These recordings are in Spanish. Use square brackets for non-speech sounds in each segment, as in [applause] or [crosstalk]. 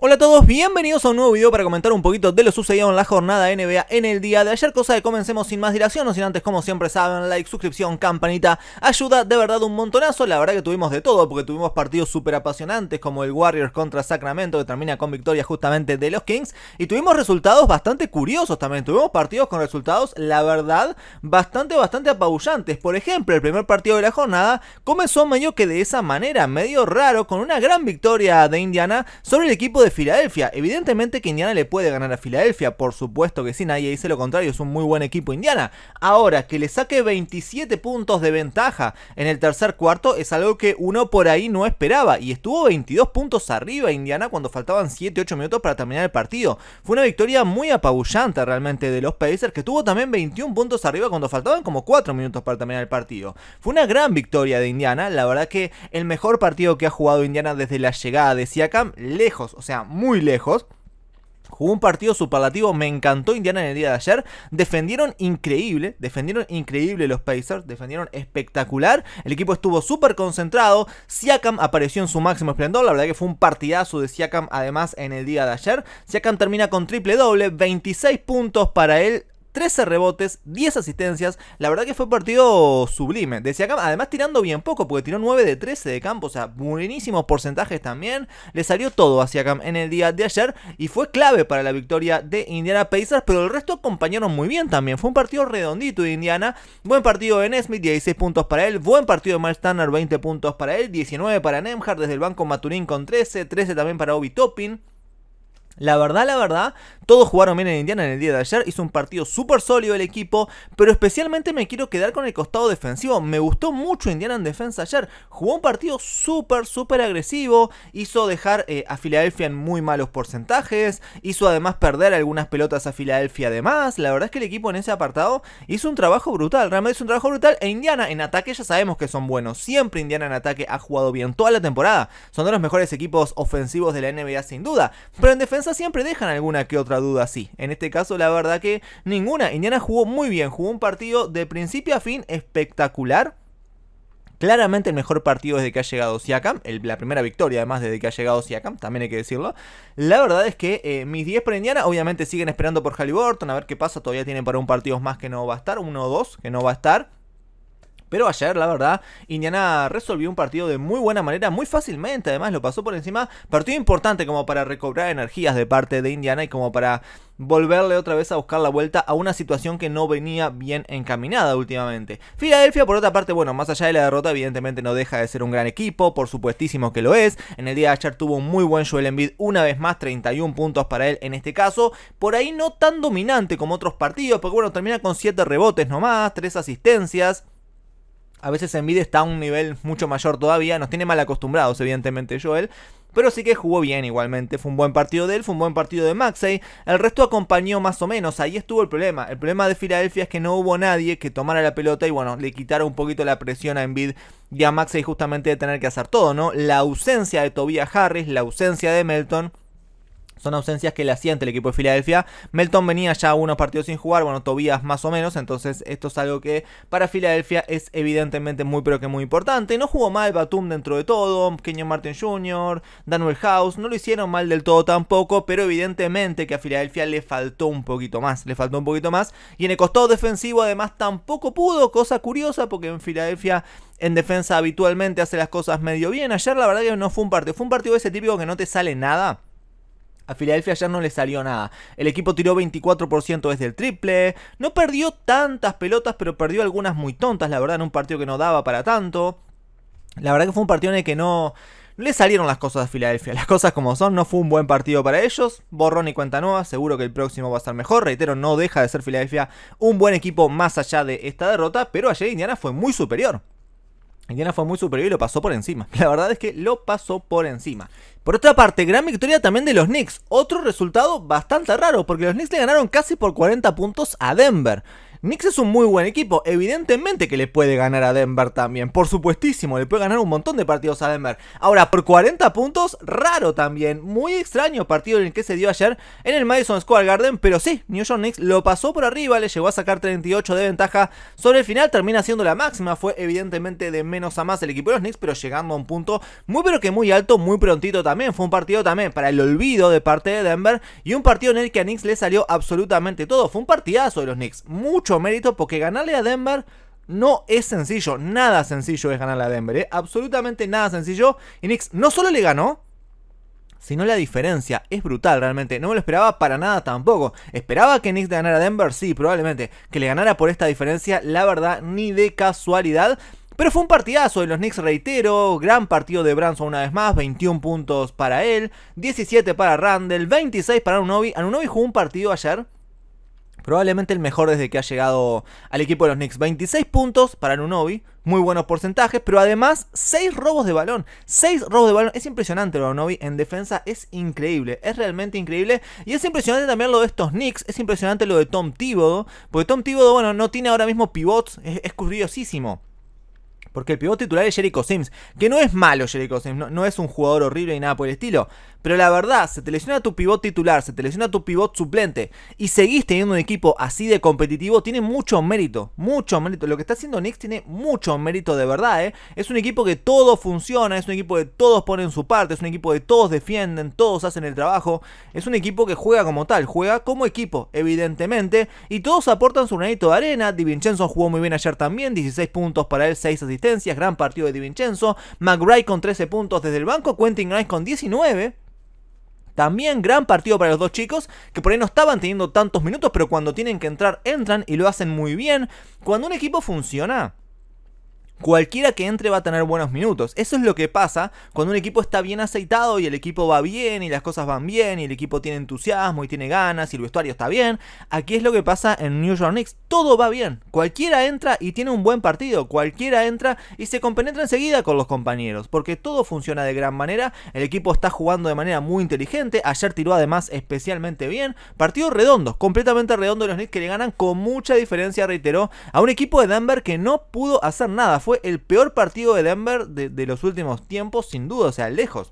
Hola a todos, bienvenidos a un nuevo video para comentar un poquito de lo sucedido en la jornada NBA en el día de ayer, cosa de comencemos sin más dilación, no sin antes como siempre saben, like, suscripción, campanita, ayuda de verdad un montonazo, la verdad que tuvimos de todo, porque tuvimos partidos súper apasionantes como el Warriors contra Sacramento que termina con victoria justamente de los Kings, y tuvimos resultados bastante curiosos también, tuvimos partidos con resultados, la verdad, bastante, bastante apabullantes, por ejemplo, el primer partido de la jornada comenzó medio que de esa manera, medio raro, con una gran victoria de Indiana sobre el equipo de Filadelfia. Evidentemente que Indiana le puede ganar a Filadelfia, por supuesto que sí, nadie dice lo contrario, es un muy buen equipo Indiana. Ahora, que le saque 27 puntos de ventaja en el tercer cuarto es algo que uno por ahí no esperaba y estuvo 22 puntos arriba Indiana cuando faltaban 7-8 minutos para terminar el partido. Fue una victoria muy apabullante realmente de los Pacers que tuvo también 21 puntos arriba cuando faltaban como 4 minutos para terminar el partido. Fue una gran victoria de Indiana, la verdad que el mejor partido que ha jugado Indiana desde la llegada de Siakam, lejos, o sea, muy lejos. Jugó un partido superlativo, me encantó Indiana en el día de ayer. Defendieron increíble, defendieron increíble los Pacers, defendieron espectacular. El equipo estuvo súper concentrado. Siakam apareció en su máximo esplendor. La verdad que fue un partidazo de Siakam además en el día de ayer. Siakam termina con triple doble, 26 puntos para él, 13 rebotes, 10 asistencias. La verdad que fue un partido sublime. De Siakam, además tirando bien poco, porque tiró 9 de 13 de campo, o sea, buenísimos porcentajes también. Le salió todo a Siakam en el día de ayer y fue clave para la victoria de Indiana Pacers, pero el resto acompañaron muy bien también. Fue un partido redondito de Indiana. Buen partido de Nesmith, 16 puntos para él. Buen partido de Miles 20 puntos para él. 19 para Nemhard, desde el banco Maturín con 13. 13 también para Obi Toppin. La verdad, la verdad, todos jugaron bien en Indiana en el día de ayer, hizo un partido súper sólido el equipo, pero especialmente me quiero quedar con el costado defensivo. Me gustó mucho Indiana en defensa ayer, jugó un partido súper, súper agresivo, hizo dejar eh, a Filadelfia en muy malos porcentajes, hizo además perder algunas pelotas a Filadelfia además. La verdad es que el equipo en ese apartado hizo un trabajo brutal, realmente hizo un trabajo brutal e Indiana en ataque ya sabemos que son buenos, siempre Indiana en ataque ha jugado bien toda la temporada, son de los mejores equipos ofensivos de la NBA sin duda, pero en defensa siempre dejan alguna que otra duda así. En este caso, la verdad que ninguna. Indiana jugó muy bien, jugó un partido de principio a fin espectacular. Claramente el mejor partido desde que ha llegado Siakam, la primera victoria además desde que ha llegado Siakam, también hay que decirlo. La verdad es que eh, mis 10 para Indiana obviamente siguen esperando por Halliburton, a ver qué pasa, todavía tienen para un partido más que no va a estar, uno o dos que no va a estar. Pero ayer, la verdad, Indiana resolvió un partido de muy buena manera, muy fácilmente. Además, lo pasó por encima. Partido importante como para recobrar energías de parte de Indiana y como para volverle otra vez a buscar la vuelta a una situación que no venía bien encaminada últimamente. Filadelfia, por otra parte, bueno, más allá de la derrota, evidentemente no deja de ser un gran equipo, por supuestísimo que lo es. En el día de ayer tuvo un muy buen Joel Embiid, una vez más, 31 puntos para él en este caso. Por ahí no tan dominante como otros partidos, porque bueno, termina con 7 rebotes nomás, 3 asistencias. A veces Envid está a un nivel mucho mayor todavía, nos tiene mal acostumbrados evidentemente Joel, pero sí que jugó bien igualmente. Fue un buen partido de él, fue un buen partido de Maxey. El resto acompañó más o menos, ahí estuvo el problema. El problema de Filadelfia es que no hubo nadie que tomara la pelota y bueno, le quitara un poquito la presión a Envid y a Maxey justamente de tener que hacer todo, ¿no? La ausencia de Tobias Harris, la ausencia de Melton son ausencias que le siente el equipo de Filadelfia. Melton venía ya unos partidos sin jugar, bueno, Tobías más o menos, entonces esto es algo que para Filadelfia es evidentemente muy pero que muy importante. No jugó mal Batum dentro de todo, Kenyon Martin Jr., Daniel House, no lo hicieron mal del todo tampoco, pero evidentemente que a Filadelfia le faltó un poquito más, le faltó un poquito más. Y en el costado defensivo además tampoco pudo, cosa curiosa porque en Filadelfia en defensa habitualmente hace las cosas medio bien. Ayer la verdad que no fue un partido, fue un partido ese típico que no te sale nada a Filadelfia ya no le salió nada. El equipo tiró 24% desde el triple. No perdió tantas pelotas, pero perdió algunas muy tontas, la verdad, en un partido que no daba para tanto. La verdad que fue un partido en el que no, le salieron las cosas a Filadelfia. [laughs] Las cosas como son, no fue un buen partido para ellos. Borrón y cuenta nueva, seguro que el próximo va a estar mejor. Reitero, no deja de ser Filadelfia un buen equipo más allá de esta derrota, pero ayer Indiana fue muy superior. Indiana fue muy superior y lo pasó por encima. [laughs] La verdad es que lo pasó por encima. Por otra parte, gran victoria también de los Knicks. Otro resultado bastante raro, porque los Knicks le ganaron casi por 40 puntos a Denver. Knicks es un muy buen equipo, evidentemente que le puede ganar a Denver también, por supuestísimo, le puede ganar un montón de partidos a Denver. Ahora, por 40 puntos, raro también, muy extraño partido en el que se dio ayer en el Madison Square Garden, pero sí, New York Knicks lo pasó por arriba, le llegó a sacar 38 de ventaja sobre el final, termina siendo la máxima, fue evidentemente de menos a más el equipo de los Knicks, pero llegando a un punto muy pero que muy alto, muy prontito también, fue un partido también para el olvido de parte de Denver y un partido en el que a Knicks le salió absolutamente todo, fue un partidazo de los Knicks, mucho mérito porque ganarle a Denver no es sencillo. Nada sencillo es ganarle a Denver. ¿eh? Absolutamente nada sencillo. Y Knicks no solo le ganó, sino la diferencia es brutal realmente. No me lo esperaba para nada tampoco. Esperaba que Knicks ganara a Denver, sí, probablemente. Que le ganara por esta diferencia, la verdad, ni de casualidad. Pero fue un partidazo de los Knicks, reitero, gran partido de Branson una vez más, 21 puntos para él, 17 para Randall, 26 para Anunobi. Anunobi jugó un partido ayer probablemente el mejor desde que ha llegado al equipo de los Knicks. 26 puntos para Nunobi, muy buenos porcentajes, pero además 6 robos de balón. 6 robos de balón, es impresionante lo de Nunobi en defensa, es increíble, es realmente increíble. Y es impresionante también lo de estos Knicks, es impresionante lo de Tom Thibodeau, porque Tom Thibodeau, bueno, no tiene ahora mismo pivots, es, curiosísimo. Porque el pivot titular es Jericho Sims, que no es malo Jericho Sims, no, no, es un jugador horrible ni nada por el estilo. Pero la verdad, se te lesiona tu pivot titular, se te lesiona tu pivot suplente y seguís teniendo un equipo así de competitivo, tiene mucho mérito, mucho mérito. Lo que está haciendo Knicks tiene mucho mérito de verdad, ¿eh? Es un equipo que todo funciona, es un equipo que todos ponen su parte, es un equipo de todos defienden, todos hacen el trabajo, es un equipo que juega como tal, juega como equipo, evidentemente, y todos aportan su granito de arena. Di Vincenzo jugó muy bien ayer también, 16 puntos para él, 6 asistencias, gran partido de Di Vincenzo. McBride con 13 puntos desde el banco, Quentin Grimes con 19. También gran partido para los dos chicos, que por ahí no estaban teniendo tantos minutos, pero cuando tienen que entrar, entran y lo hacen muy bien. Cuando un equipo funciona, cualquiera que entre va a tener buenos minutos. Eso es lo que pasa cuando un equipo está bien aceitado y el equipo va bien y las cosas van bien y el equipo tiene entusiasmo y tiene ganas y el vestuario está bien. Aquí es lo que pasa en New York Knicks. Todo va bien. Cualquiera entra y tiene un buen partido. Cualquiera entra y se compenetra enseguida con los compañeros porque todo funciona de gran manera. El equipo está jugando de manera muy inteligente. Ayer tiró además especialmente bien. partido redondo, completamente redondo los Knicks que le ganan con mucha diferencia, reiteró, a un equipo de Denver que no pudo hacer nada fue el peor partido de Denver de, los últimos tiempos, sin duda, o sea, lejos.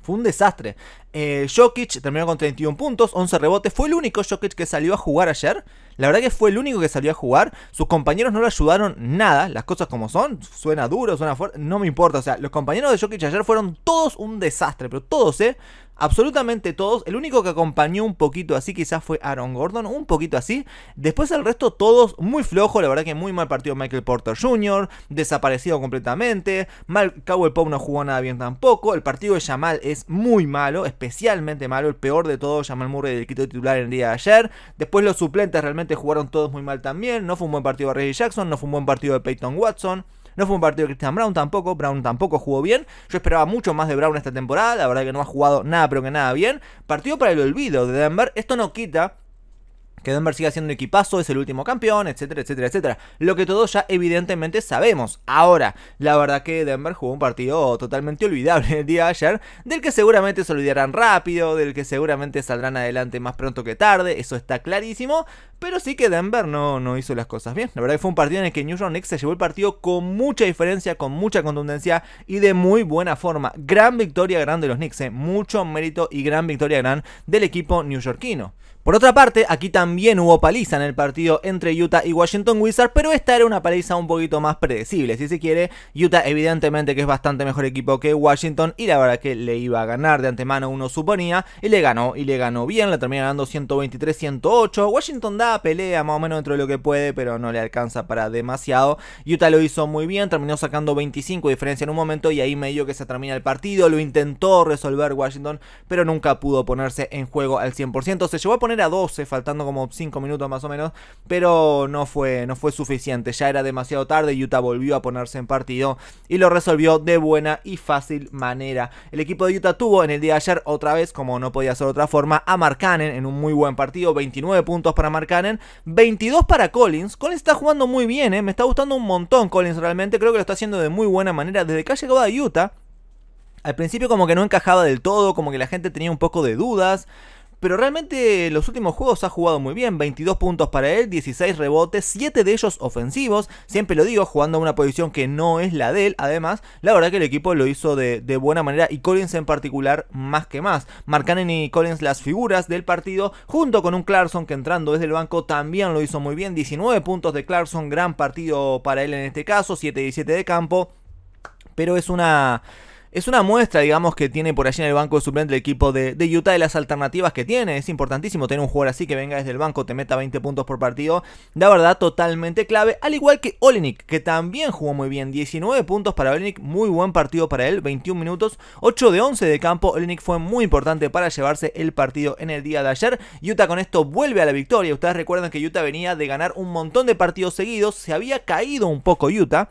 Fue un desastre. Eh, Jokic terminó con 31 puntos, 11 rebotes. Fue el único Jokic que salió a jugar ayer. La verdad que fue el único que salió a jugar. Sus compañeros no le ayudaron nada. Las cosas como son. Suena duro, suena fuerte. No me importa. O sea, los compañeros de Jokic ayer fueron todos un desastre. Pero todos, ¿eh? absolutamente todos. El único que acompañó un poquito así quizás fue Aaron Gordon, un poquito así. Después el resto todos muy flojo, la verdad que muy mal partido Michael Porter Jr., desaparecido completamente. Mal Cowell Pope no jugó nada bien tampoco. El partido de Jamal es muy malo, especialmente malo, el peor de todos, Jamal Murray del quito titular el día de ayer. Después los suplentes realmente jugaron todos muy mal también. No fue un buen partido de Reggie Jackson, no fue un buen partido de Peyton Watson. No fue un partido de Christian Brown tampoco, Brown tampoco jugó bien. Yo esperaba mucho más de Brown esta temporada, la verdad que no ha jugado nada, pero que nada bien. Partido para el olvido de Denver, esto no quita que Denver siga siendo un equipazo, es el último campeón, etcétera, etcétera, etcétera. Lo que todos ya evidentemente sabemos. Ahora, la verdad que Denver jugó un partido totalmente olvidable el día de ayer, del que seguramente se olvidarán rápido, del que seguramente saldrán adelante más pronto que tarde, eso está clarísimo, pero sí que Denver no, no hizo las cosas bien. La verdad que fue un partido en el que New York Knicks se llevó el partido con mucha diferencia, con mucha contundencia y de muy buena forma. Gran victoria gran de los Knicks, eh. mucho mérito y gran victoria gran del equipo newyorkino por otra parte, aquí también hubo paliza en el partido entre Utah y Washington Wizards, pero esta era una paliza un poquito más predecible, si se quiere. Utah evidentemente que es bastante mejor equipo que Washington y la verdad que le iba a ganar de antemano uno suponía y le ganó y le ganó bien, le termina ganando 123-108. Washington da pelea más o menos dentro de lo que puede, pero no le alcanza para demasiado. Utah lo hizo muy bien, terminó sacando 25 de diferencia en un momento y ahí medio que se termina el partido, lo intentó resolver Washington, pero nunca pudo ponerse en juego al 100%, se llevó a poner era 12, faltando como 5 minutos más o menos, pero no fue, no fue suficiente, ya era demasiado tarde, Utah volvió a ponerse en partido y lo resolvió de buena y fácil manera. El equipo de Utah tuvo en el día de ayer otra vez, como no podía ser de otra forma, a Markkanen en un muy buen partido, 29 puntos para Markkanen, 22 para Collins, Collins está jugando muy bien, eh, me está gustando un montón Collins realmente, creo que lo está haciendo de muy buena manera desde que ha llegado a Utah. Al principio como que no encajaba del todo, como que la gente tenía un poco de dudas. Pero realmente los últimos juegos ha jugado muy bien, 22 puntos para él, 16 rebotes, 7 de ellos ofensivos, siempre lo digo, jugando a una posición que no es la de él, además, la verdad que el equipo lo hizo de, buena manera y Collins en particular más que más. Marcanen y Collins las figuras del partido, junto con un Clarkson que entrando desde el banco también lo hizo muy bien, 19 puntos de Clarkson, gran partido para él en este caso, 7-17 de campo, pero es una es una muestra, digamos, que tiene por allí en el banco de suplente el equipo de, Utah de las alternativas que tiene. Es importantísimo tener un jugador así que venga desde el banco, te meta 20 puntos por partido. La verdad, totalmente clave. Al igual que Olinick, que también jugó muy bien. 19 puntos para Olinick, muy buen partido para él, 21 minutos, 8 de 11 de campo. Olinik fue muy importante para llevarse el partido en el día de ayer. Utah con esto vuelve a la victoria. Ustedes recuerdan que Utah venía de ganar un montón de partidos seguidos, se había caído un poco Utah.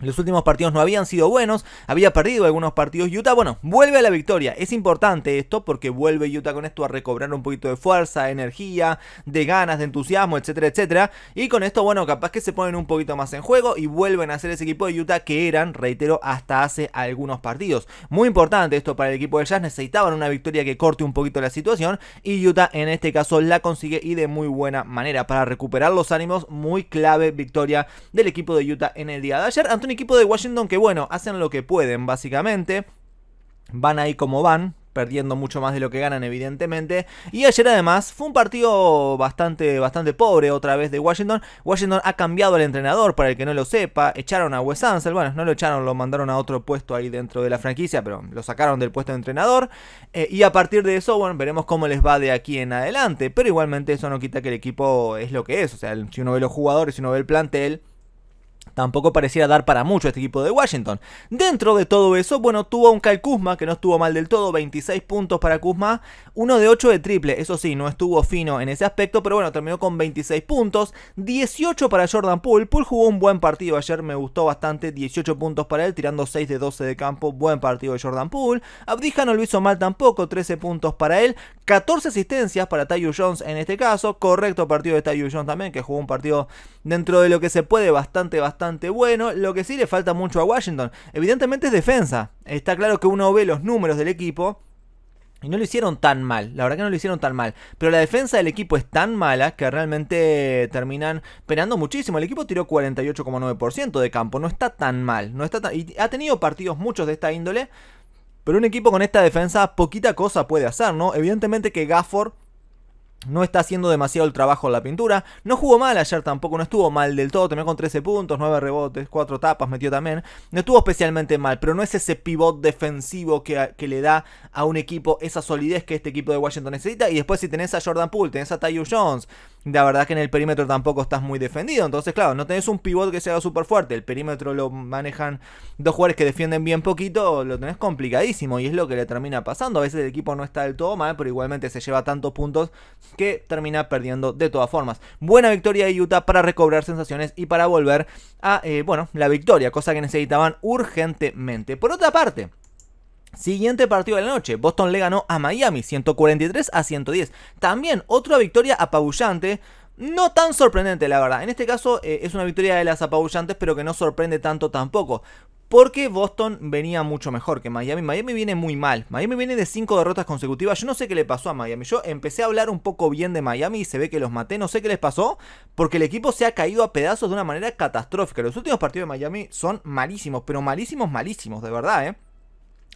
Los últimos partidos no habían sido buenos, había perdido algunos partidos Utah. Bueno, vuelve a la victoria. Es importante esto porque vuelve Utah con esto a recobrar un poquito de fuerza, de energía, de ganas, de entusiasmo, etcétera, etcétera. Y con esto, bueno, capaz que se ponen un poquito más en juego y vuelven a ser ese equipo de Utah que eran, reitero, hasta hace algunos partidos. Muy importante esto para el equipo de Jazz. Necesitaban una victoria que corte un poquito la situación y Utah en este caso la consigue y de muy buena manera. Para recuperar los ánimos, muy clave victoria del equipo de Utah en el día de ayer un equipo de Washington que, bueno, hacen lo que pueden, básicamente. Van ahí como van, perdiendo mucho más de lo que ganan evidentemente y ayer además fue un partido bastante bastante pobre otra vez de Washington Washington ha cambiado al entrenador para el que no lo sepa echaron a Wes Ansel bueno no lo echaron lo mandaron a otro puesto ahí dentro de la franquicia pero lo sacaron del puesto de entrenador eh, y a partir de eso bueno veremos cómo les va de aquí en adelante pero igualmente eso no quita que el equipo es lo que es o sea si uno ve los jugadores si uno ve el plantel tampoco pareciera dar para mucho este equipo de Washington. Dentro de todo eso, bueno, tuvo un Kyle Kuzma que no estuvo mal del todo, 26 puntos para Kuzma, 1 de 8 de triple, eso sí, no estuvo fino en ese aspecto, pero bueno, terminó con 26 puntos, 18 para Jordan Poole, Poole jugó un buen partido ayer, me gustó bastante, 18 puntos para él, tirando 6 de 12 de campo, buen partido de Jordan Poole, Abdija no lo hizo mal tampoco, 13 puntos para él, 14 asistencias para Tayu Jones en este caso, correcto partido de Tayu Jones también, que jugó un partido dentro de lo que se puede bastante, bastante bueno. Lo que sí le falta mucho a Washington, evidentemente es defensa. Está claro que uno ve los números del equipo. Y no lo hicieron tan mal, la verdad que no lo hicieron tan mal. Pero la defensa del equipo es tan mala que realmente terminan penando muchísimo. El equipo tiró 48,9% de campo, no está tan mal. No está Y ha tenido partidos muchos de esta índole. Pero un equipo con esta defensa poquita cosa puede hacer, ¿no? Evidentemente que Gafford no está haciendo demasiado el trabajo la pintura. No jugó mal ayer tampoco, no estuvo mal del todo. Terminó con 13 puntos, 9 rebotes, 4 tapas, metió también. No estuvo especialmente mal, pero no es ese pivot defensivo que, que le da a un equipo esa solidez que este equipo de Washington necesita. Y después si tenés a Jordan Poole, tenés a Tyus Jones, la verdad que en el perímetro tampoco estás muy defendido. Entonces, claro, no tenés un pivot que sea súper fuerte. El perímetro lo manejan dos jugadores que defienden bien poquito, lo tenés complicadísimo y es lo que le termina pasando. A veces el equipo no está del todo mal, pero igualmente se lleva tantos puntos que termina perdiendo de todas formas. Buena victoria de Utah para recobrar sensaciones y para volver a, eh, bueno, la victoria, cosa que necesitaban urgentemente. Por otra parte, Siguiente partido de la noche, Boston le ganó a Miami 143 a 110. También otra victoria apabullante, no tan sorprendente la verdad. En este caso eh, es una victoria de las apabullantes pero que no sorprende tanto tampoco. Porque Boston venía mucho mejor que Miami. Miami viene muy mal. Miami viene de 5 derrotas consecutivas. Yo no sé qué le pasó a Miami. Yo empecé a hablar un poco bien de Miami y se ve que los maté. No sé qué les pasó. Porque el equipo se ha caído a pedazos de una manera catastrófica. Los últimos partidos de Miami son malísimos. Pero malísimos, malísimos, de verdad, ¿eh?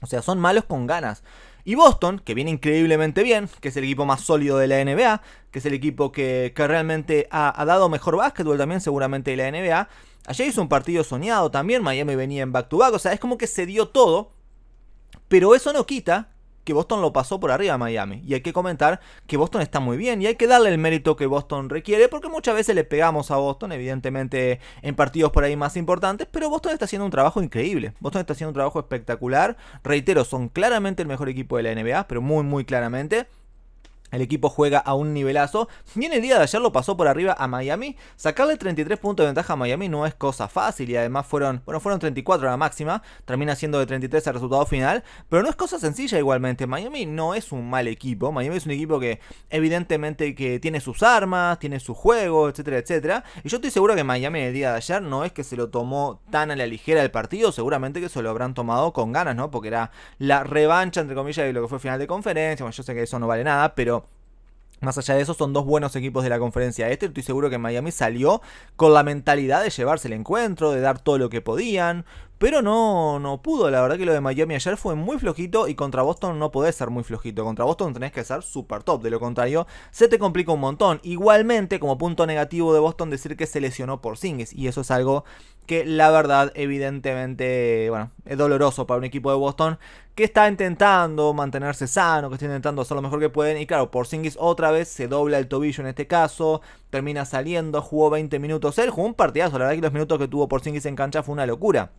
O sea, son malos con ganas. Y Boston, que viene increíblemente bien, que es el equipo más sólido de la NBA, que es el equipo que, realmente ha, dado mejor básquetbol también seguramente de la NBA. Ayer hizo un partido soñado también, Miami venía en back to -back, o sea, es como que se dio todo. Pero eso no quita que Boston lo pasó por arriba a Miami. Y hay que comentar que Boston está muy bien y hay que darle el mérito que Boston requiere porque muchas veces le pegamos a Boston, evidentemente en partidos por ahí más importantes, pero Boston está haciendo un trabajo increíble. Boston está haciendo un trabajo espectacular. Reitero, son claramente el mejor equipo de la NBA, pero muy, muy claramente. El equipo juega a un nivelazo y en el día de ayer lo pasó por arriba a Miami. Sacarle 33 puntos de ventaja a Miami no es cosa fácil y además fueron, bueno, fueron 34 a la máxima, termina siendo de 33 el resultado final, pero no es cosa sencilla igualmente. Miami no es un mal equipo, Miami es un equipo que evidentemente que tiene sus armas, tiene su juego, etcétera, etcétera. Y yo estoy seguro que Miami en el día de ayer no es que se lo tomó tan a la ligera el partido, seguramente que se lo habrán tomado con ganas, ¿no? Porque era la revancha entre comillas de lo que fue final de conferencia, yo sé que eso no vale nada, pero más allá de eso, son dos buenos equipos de la conferencia este. Estoy seguro que Miami salió con la mentalidad de llevarse el encuentro, de dar todo lo que podían. Pero no, no pudo, la verdad que lo de Miami ayer fue muy flojito y contra Boston no podés ser muy flojito. Contra Boston tenés que ser super top, de lo contrario se te complica un montón. Igualmente, como punto negativo de Boston, decir que se lesionó por Singles y eso es algo que la verdad evidentemente, bueno, es doloroso para un equipo de Boston que está intentando mantenerse sano, que está intentando hacer lo mejor que pueden y claro, por otra vez se dobla el tobillo en este caso, termina saliendo, jugó 20 minutos, él jugó un partidazo, la verdad que los minutos que tuvo por en cancha fue una locura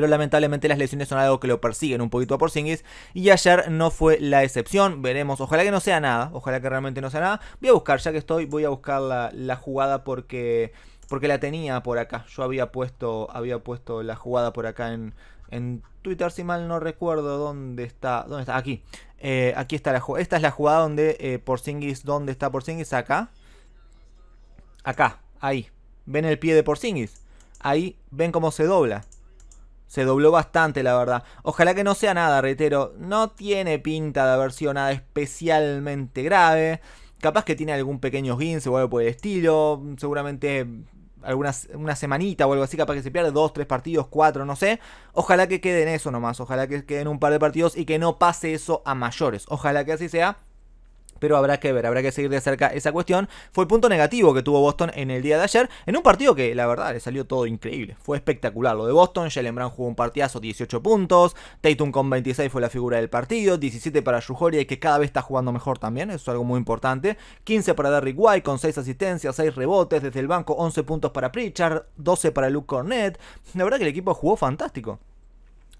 pero lamentablemente las lesiones son algo que lo persiguen un poquito a Porzingis y ayer no fue la excepción, veremos, ojalá que no sea nada, ojalá que realmente no sea nada, voy a buscar, ya que estoy, voy a buscar la, jugada porque porque la tenía por acá. Yo había puesto, había puesto la jugada por acá en, Twitter, si mal no recuerdo dónde está. ¿Dónde está? Aquí. Eh, aquí está la jugada. Esta es la jugada donde eh, Porzingis, ¿dónde está Porzingis? Acá. Acá, ahí. ¿Ven el pie de Porzingis? Ahí, ven cómo se dobla. Se dobló bastante, la verdad. Ojalá que no sea nada, reitero. No tiene pinta de haber sido nada especialmente grave. Capaz que tiene algún pequeño guince o algo por el estilo. Seguramente algunas, una semanita o algo así, capaz que se pierde dos, tres partidos, cuatro, no sé. Ojalá que queden eso nomás, ojalá que queden un par de partidos y que no pase eso a mayores. Ojalá que así sea pero habrá que ver, habrá que seguir de cerca esa cuestión. Fue el punto negativo que tuvo Boston en el día de ayer, en un partido que la verdad le salió todo increíble. Fue espectacular lo de Boston, Jalen Brown jugó un partidazo, 18 puntos, Tatum con 26 fue la figura del partido, 17 para Jujoria que cada vez está jugando mejor también, eso es algo muy importante, 15 para Derrick White con 6 asistencias, 6 rebotes desde el banco, 11 puntos para Pritchard, 12 para Luke Cornett. La verdad que el equipo jugó fantástico.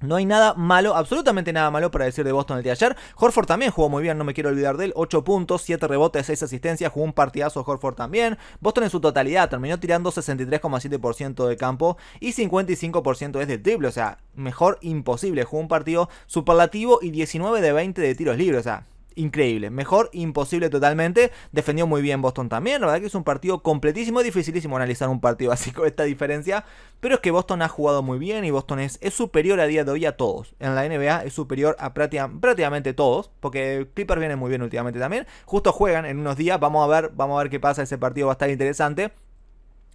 No hay nada malo, absolutamente nada malo para decir de Boston el día de ayer. Horford también jugó muy bien, no me quiero olvidar de él. 8 puntos, 7 rebotes, 6 asistencias, jugó un partidazo Horford también. Boston en su totalidad terminó tirando 63,7% de campo y 55% es de triple, o sea, mejor imposible. Jugó un partido superlativo y 19 de 20 de tiros libres, o sea, increíble. Mejor, imposible totalmente. Defendió muy bien Boston también. La verdad que es un partido completísimo. Dificilísimo analizar un partido [laughs] así con esta diferencia. Pero es que Boston ha jugado muy bien y Boston es, es superior a día de hoy a todos. En la NBA es superior a prácticamente todos. Porque Clippers viene muy bien últimamente también. Justo juegan en unos días. Vamos a ver, vamos a ver qué pasa. Ese partido va a estar interesante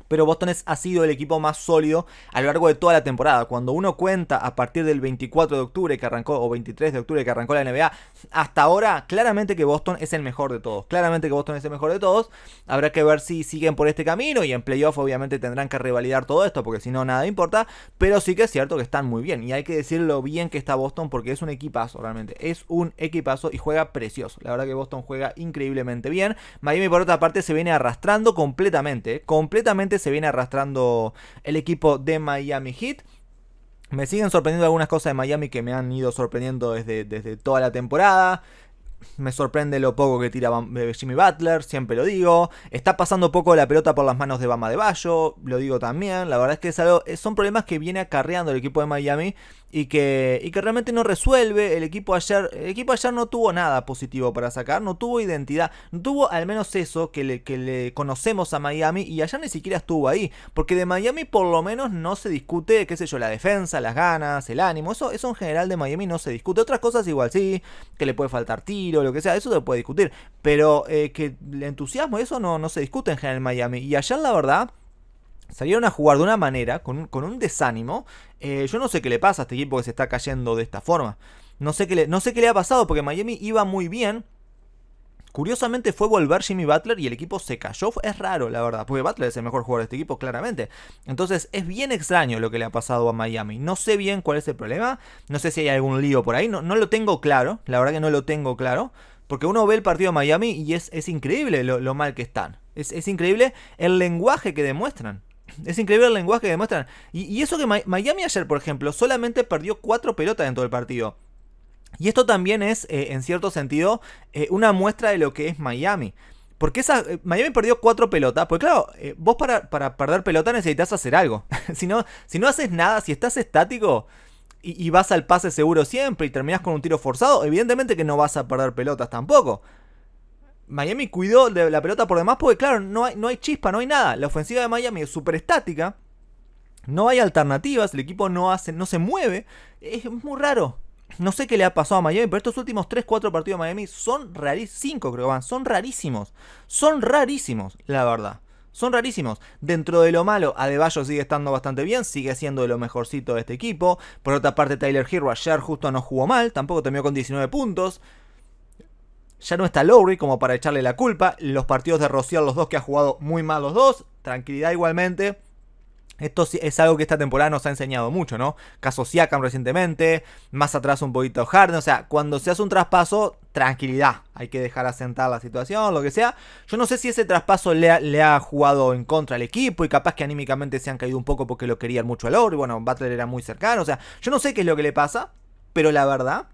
pero Boston ha sido el equipo más sólido a lo largo de toda la temporada. Cuando uno cuenta a partir del 24 de octubre que arrancó, o 23 de octubre que arrancó la NBA, hasta ahora, claramente que Boston es el mejor de todos. Claramente que Boston es el mejor de todos. Habrá que ver si siguen por este camino y en playoff obviamente tendrán que revalidar todo esto, porque si no, nada importa. Pero sí que es cierto que están muy bien y hay que decir lo bien que está Boston porque es un equipazo realmente. Es un equipazo y juega precioso. La verdad que Boston juega increíblemente bien. Miami por otra parte se viene arrastrando completamente, completamente se viene arrastrando el equipo de Miami Heat. Me siguen sorprendiendo algunas cosas de Miami que me han ido sorprendiendo desde, desde toda la temporada. Me sorprende lo poco que tira eh, Jimmy Butler, siempre lo digo. Está pasando poco la pelota por las manos de Bama de Bayo, lo digo también. La verdad es que eh, son problemas que viene acarreando el equipo de Miami y que, y que realmente no resuelve. El equipo ayer, el equipo ayer no tuvo nada positivo para sacar, no tuvo identidad, no tuvo al menos eso que le, que le conocemos a Miami y ayer ni siquiera estuvo ahí, porque de Miami por lo menos no se discute, qué sé yo, la defensa, las ganas, el ánimo, eso, eso en general de Miami no se discute. Otras cosas igual sí, que le puede faltar tiro, lo que sea, eso se puede discutir, pero eh, que el entusiasmo, eso no, no se discute en general en Miami y ayer la verdad salieron a jugar de una manera, con un, desánimo. Eh, yo no sé qué le pasa a este equipo que se está cayendo de esta forma. No sé qué le, no sé qué le ha pasado porque Miami iba muy bien. Curiosamente fue volver Jimmy Butler y el equipo se cayó. Es raro, la verdad, porque Butler es el mejor jugador de este equipo, claramente. Entonces es bien extraño lo que le ha pasado a Miami. No sé bien cuál es el problema. No sé si hay algún lío por ahí. No, no lo tengo claro. La verdad que no lo tengo claro. Porque uno ve el partido de Miami y es, es increíble lo, mal que están. es increíble el lenguaje que demuestran. Es increíble el lenguaje que demuestran. Y, eso que Miami ayer, por ejemplo, solamente perdió cuatro pelotas en todo el partido. Y esto también es, eh, en cierto sentido, eh, una muestra de lo que es Miami. Porque esa, eh, Miami perdió cuatro pelotas. Porque claro, vos para, para, perder pelotas necesitas hacer algo. [laughs] si, no, si no haces nada, si estás estático y, y vas al pase seguro siempre y terminás con un tiro forzado, evidentemente que no vas a perder pelotas tampoco. Miami cuidó de la pelota por demás porque, claro, no hay, no hay chispa, no hay nada. La ofensiva de Miami es súper estática. No hay alternativas, el equipo no, hace, no se mueve. Es muy raro. No sé qué le ha pasado a Miami, pero estos últimos 3-4 partidos de Miami son rarísimos. creo van, son rarísimos. Son rarísimos, la verdad. Son rarísimos. Dentro de lo malo, Adebayo sigue estando bastante bien, sigue siendo de lo mejorcito de este equipo. Por otra parte, Tyler Hero ayer justo no jugó mal, tampoco terminó con 19 puntos. Ya no está Lowry como para echarle la culpa. Los partidos de Rociar, los dos que ha jugado muy mal los dos. Tranquilidad igualmente. Esto es algo que esta temporada nos ha enseñado mucho, ¿no? Caso Siakam recientemente, más atrás un poquito Harden, o sea, cuando se hace un traspaso, tranquilidad, hay que dejar asentar la situación, lo que sea. Yo no sé si ese traspaso le ha, jugado en contra al equipo y capaz que anímicamente se han caído un poco porque lo querían mucho a Lowry. bueno, Butler era muy cercano, o sea, yo no sé qué es lo que le pasa, pero la verdad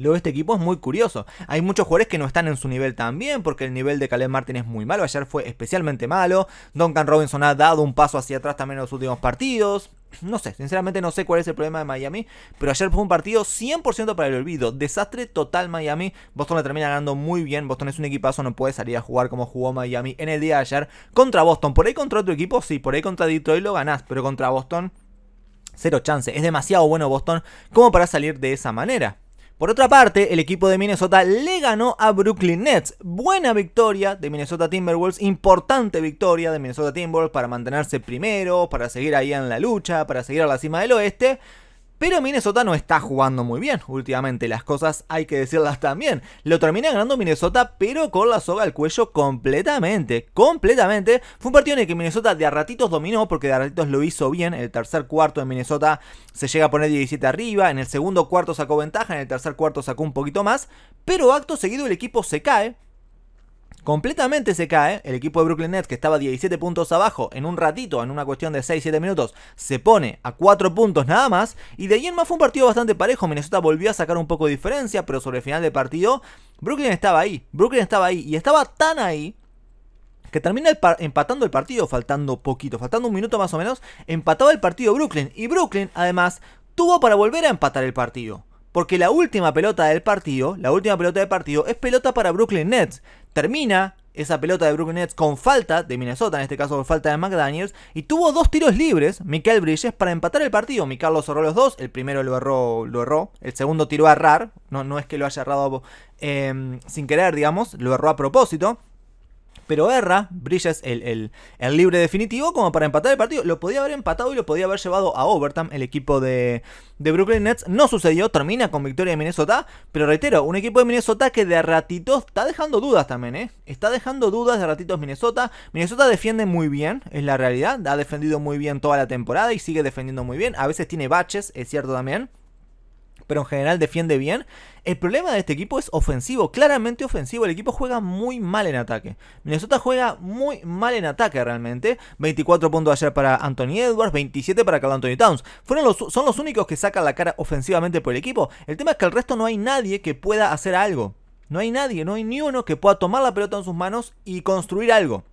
Luego este equipo es muy curioso. Hay muchos jugadores que no están en su nivel también, porque el nivel de Caleb Martin es muy malo. Ayer fue especialmente malo. Duncan Robinson ha dado un paso hacia atrás también en los últimos partidos. No sé, sinceramente no sé cuál es el problema de Miami, pero ayer fue un partido 100% para el olvido. Desastre total Miami. Boston le termina ganando muy bien. Boston es un equipazo, no puede salir a jugar como jugó Miami en el día de ayer contra Boston. Por ahí contra otro equipo, sí, por ahí contra Detroit lo ganás, pero contra Boston, cero chance. Es demasiado bueno Boston como para salir de esa manera. Por otra parte, el equipo de Minnesota le ganó a Brooklyn Nets. Buena victoria de Minnesota Timberwolves, importante victoria de Minnesota Timberwolves para mantenerse primero, para seguir ahí en la lucha, para seguir a la cima del oeste. Pero Minnesota no está jugando muy bien últimamente, las cosas hay que decirlas también. Lo termina ganando Minnesota, pero con la soga al cuello completamente, completamente. Fue un partido en el que Minnesota de a ratitos dominó, porque de a ratitos lo hizo bien. El tercer cuarto en Minnesota se llega a poner 17 arriba, en el segundo cuarto sacó ventaja, en el tercer cuarto sacó un poquito más, pero acto seguido el equipo se cae completamente se cae. El equipo de Brooklyn Nets, que estaba 17 puntos abajo, en un ratito, en una cuestión de 6-7 minutos, se pone a 4 puntos nada más. Y de ahí en más fue un partido bastante parejo. Minnesota volvió a sacar un poco de diferencia, pero sobre el final del partido, Brooklyn estaba ahí. Brooklyn estaba ahí y estaba tan ahí que termina empatando el partido, faltando poquito, faltando un minuto más o menos, empataba el partido Brooklyn. Y Brooklyn, además, tuvo para volver a empatar el partido. Porque la última pelota del partido, la última pelota del partido, es pelota para Brooklyn Nets termina esa pelota de Brooklyn Nets con falta de Minnesota, en este caso con falta de McDaniels, y tuvo dos tiros libres, Mikel Bridges para empatar el partido. Mikel lo cerró los dos, el primero lo erró, lo el segundo tiró a errar, no, no es que lo haya errado eh, sin querer, digamos, lo erró a propósito pero erra. Bridges, el, libre definitivo como para empatar el partido. Lo podía haber empatado y lo podía haber llevado a overtime el equipo de, de Brooklyn Nets. No sucedió, termina con victoria de Minnesota. Pero reitero, un equipo de Minnesota que de ratitos está dejando dudas también, ¿eh? Está dejando dudas de ratitos Minnesota. Minnesota defiende muy bien, es la realidad. Ha defendido muy bien toda la temporada y sigue defendiendo muy bien. A veces tiene baches, es cierto también pero en general defiende bien. El problema de este equipo es ofensivo, claramente ofensivo. El equipo juega muy mal en ataque. Minnesota juega muy mal en ataque realmente. 24 puntos ayer para Anthony Edwards, 27 para Carl Anthony Towns. Fueron los, son los únicos que sacan la cara ofensivamente por el equipo. El tema es que el resto no hay nadie que pueda hacer algo. No hay nadie, no hay ni uno que pueda tomar la pelota en sus manos y construir algo.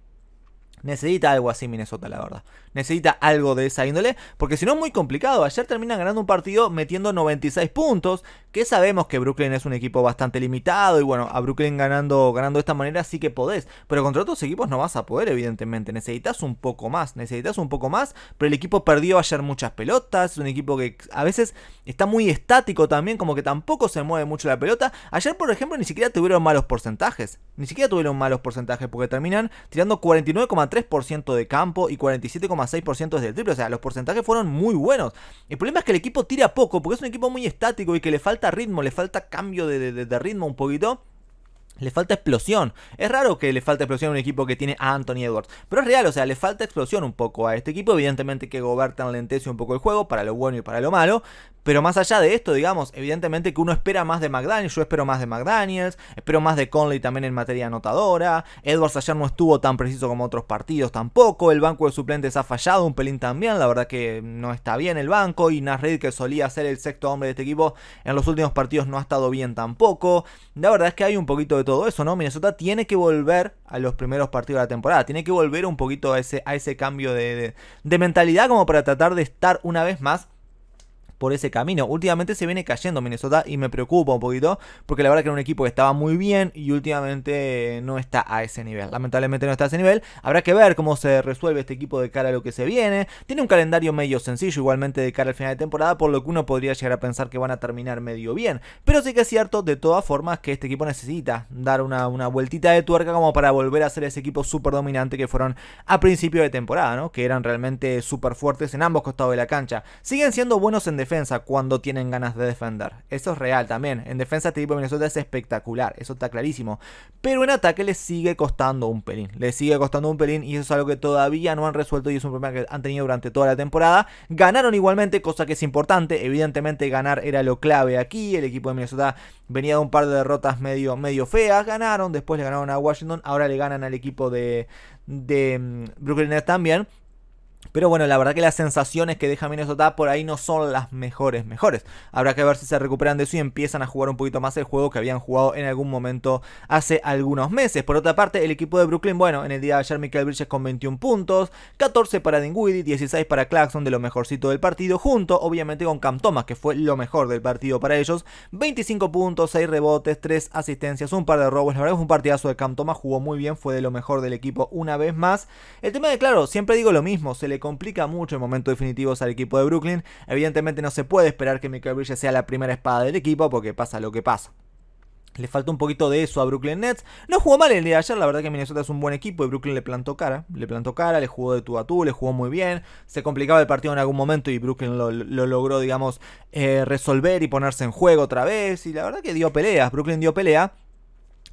Necesita algo así Minnesota, la verdad necesita algo de esa índole, porque si no es muy complicado. Ayer terminan ganando un partido metiendo 96 puntos, que sabemos que Brooklyn es un equipo bastante limitado y bueno, a Brooklyn ganando, ganando de esta manera sí que podés, pero contra otros equipos no vas a poder, evidentemente. Necesitas un poco más, necesitas un poco más, pero el equipo perdió ayer muchas pelotas, es un equipo que a veces está muy estático también, como que tampoco se mueve mucho la pelota. Ayer, por ejemplo, ni siquiera tuvieron malos porcentajes ni siquiera tuvieron malos porcentajes porque terminan tirando 49,3% de campo y 47,6% desde el triple. O sea, los porcentajes fueron muy buenos. El problema es que el equipo tira poco porque es un equipo muy estático y que le falta ritmo, le falta cambio de, ritmo un poquito. Le falta explosión. Es raro que le falte explosión a un equipo que tiene a Anthony Edwards. Pero es real, o sea, le falta explosión un poco a este equipo. Evidentemente que Gobert enlentece un poco el juego, para lo bueno y para lo malo. Pero más allá de esto, digamos, evidentemente que uno espera más de McDaniels, yo espero más de McDaniels, espero más de Conley también en materia anotadora, Edwards ayer no estuvo tan preciso como otros partidos tampoco, el banco de suplentes ha fallado un pelín también, la verdad que no está bien el banco, y Nasrid que solía ser el sexto hombre de este equipo en los últimos partidos no ha estado bien tampoco, la verdad es que hay un poquito de todo eso, ¿no? Minnesota tiene que volver a los primeros partidos de la temporada, tiene que volver un poquito a ese, a ese cambio de mentalidad como para tratar de estar una vez más por ese camino. Últimamente se viene cayendo Minnesota y me preocupa un poquito porque la verdad que era un equipo que estaba muy bien y últimamente no está a ese nivel. Lamentablemente no está a ese nivel. Habrá que ver cómo se resuelve este equipo de cara a lo que se viene. Tiene un calendario medio sencillo igualmente de cara al final de temporada, por lo que uno podría llegar a pensar que van a terminar medio bien. Pero sí que es cierto de todas formas que este equipo necesita dar una, vueltita de tuerca como para volver a ser ese equipo súper dominante que fueron a principio de temporada, ¿no? Que eran realmente súper fuertes en ambos costados de la cancha. Siguen siendo buenos en defensa defensa cuando tienen ganas de defender. Eso es real también. En defensa este equipo de Minnesota es espectacular, eso está clarísimo. Pero en ataque les sigue costando un pelín. les sigue costando un pelín y eso es algo que todavía no han resuelto y es un problema que han tenido durante toda la temporada. Ganaron igualmente, cosa que es importante. Evidentemente ganar era lo clave aquí. El equipo de Minnesota venía de un par de derrotas medio, medio feas. Ganaron, después le ganaron a Washington, ahora le ganan al equipo de, de mm, Brooklyn Nets también. Pero bueno, la verdad que las sensaciones que deja Minnesota por ahí no son las mejores, mejores. Habrá que ver si se recuperan de eso y empiezan a jugar un poquito más el juego que habían jugado en algún momento hace algunos meses. Por otra parte, el equipo de Brooklyn, bueno, en el día de ayer Michael Bridges con 21 puntos, 14 para Dinwiddie, 16 para Claxon de lo mejorcito del partido, junto obviamente con Cam Thomas, que fue lo mejor del partido para ellos. 25 puntos, 6 rebotes, 3 asistencias, un par de robos. La verdad es un partidazo de Cam Thomas, jugó muy bien, fue de lo mejor del equipo una vez más. El tema de claro, siempre digo lo mismo, se le complica mucho en momentos definitivos al equipo de Brooklyn. Evidentemente no se puede esperar que Michael Bridges sea la primera espada del equipo porque pasa lo que pasa. Le faltó un poquito de eso a Brooklyn Nets. No jugó mal el día de ayer, la verdad que Minnesota es un buen equipo y Brooklyn le plantó cara. Le plantó cara, le jugó de tú a tú, le jugó muy bien. Se complicaba el partido en algún momento y Brooklyn lo, logró, digamos, eh, resolver y ponerse en juego otra vez. Y la verdad que dio peleas, Brooklyn dio pelea.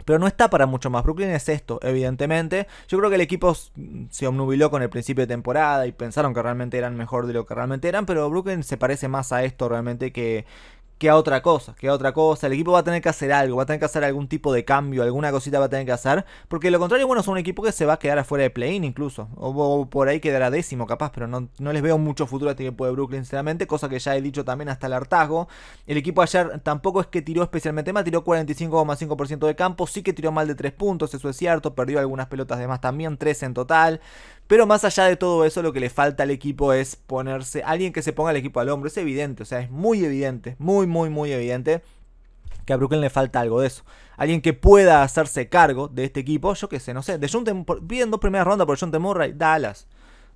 Pero no está para mucho más. Brooklyn es esto, evidentemente. Yo creo que el equipo mm, se obnubiló con el principio de temporada y pensaron que realmente eran mejor de lo que realmente eran, pero Brooklyn se parece más a esto realmente que, que a otra cosa, que a otra cosa. El equipo va a tener que hacer algo, va a tener que hacer algún tipo de cambio, alguna cosita va a tener que hacer. Porque lo contrario, bueno, es un equipo que se va a quedar afuera de play-in incluso. O, por ahí quedará décimo capaz, pero no, no les veo mucho futuro a este equipo de Brooklyn, sinceramente. Cosa que ya he dicho también hasta el hartazgo. El equipo ayer tampoco es que tiró especialmente mal, tiró 45,5% de campo. Sí que tiró mal de 3 puntos, eso es cierto. Perdió algunas pelotas de más también, 3 en total. Pero más allá de todo eso, lo que le falta al equipo es ponerse, alguien que se ponga el equipo al hombro, es evidente, o sea, es muy evidente, muy, muy, muy evidente que a Brooklyn le falta algo de eso. Alguien que pueda hacerse cargo de este equipo, yo qué sé, no sé, de John piden dos primeras rondas por John Temurray, Dallas.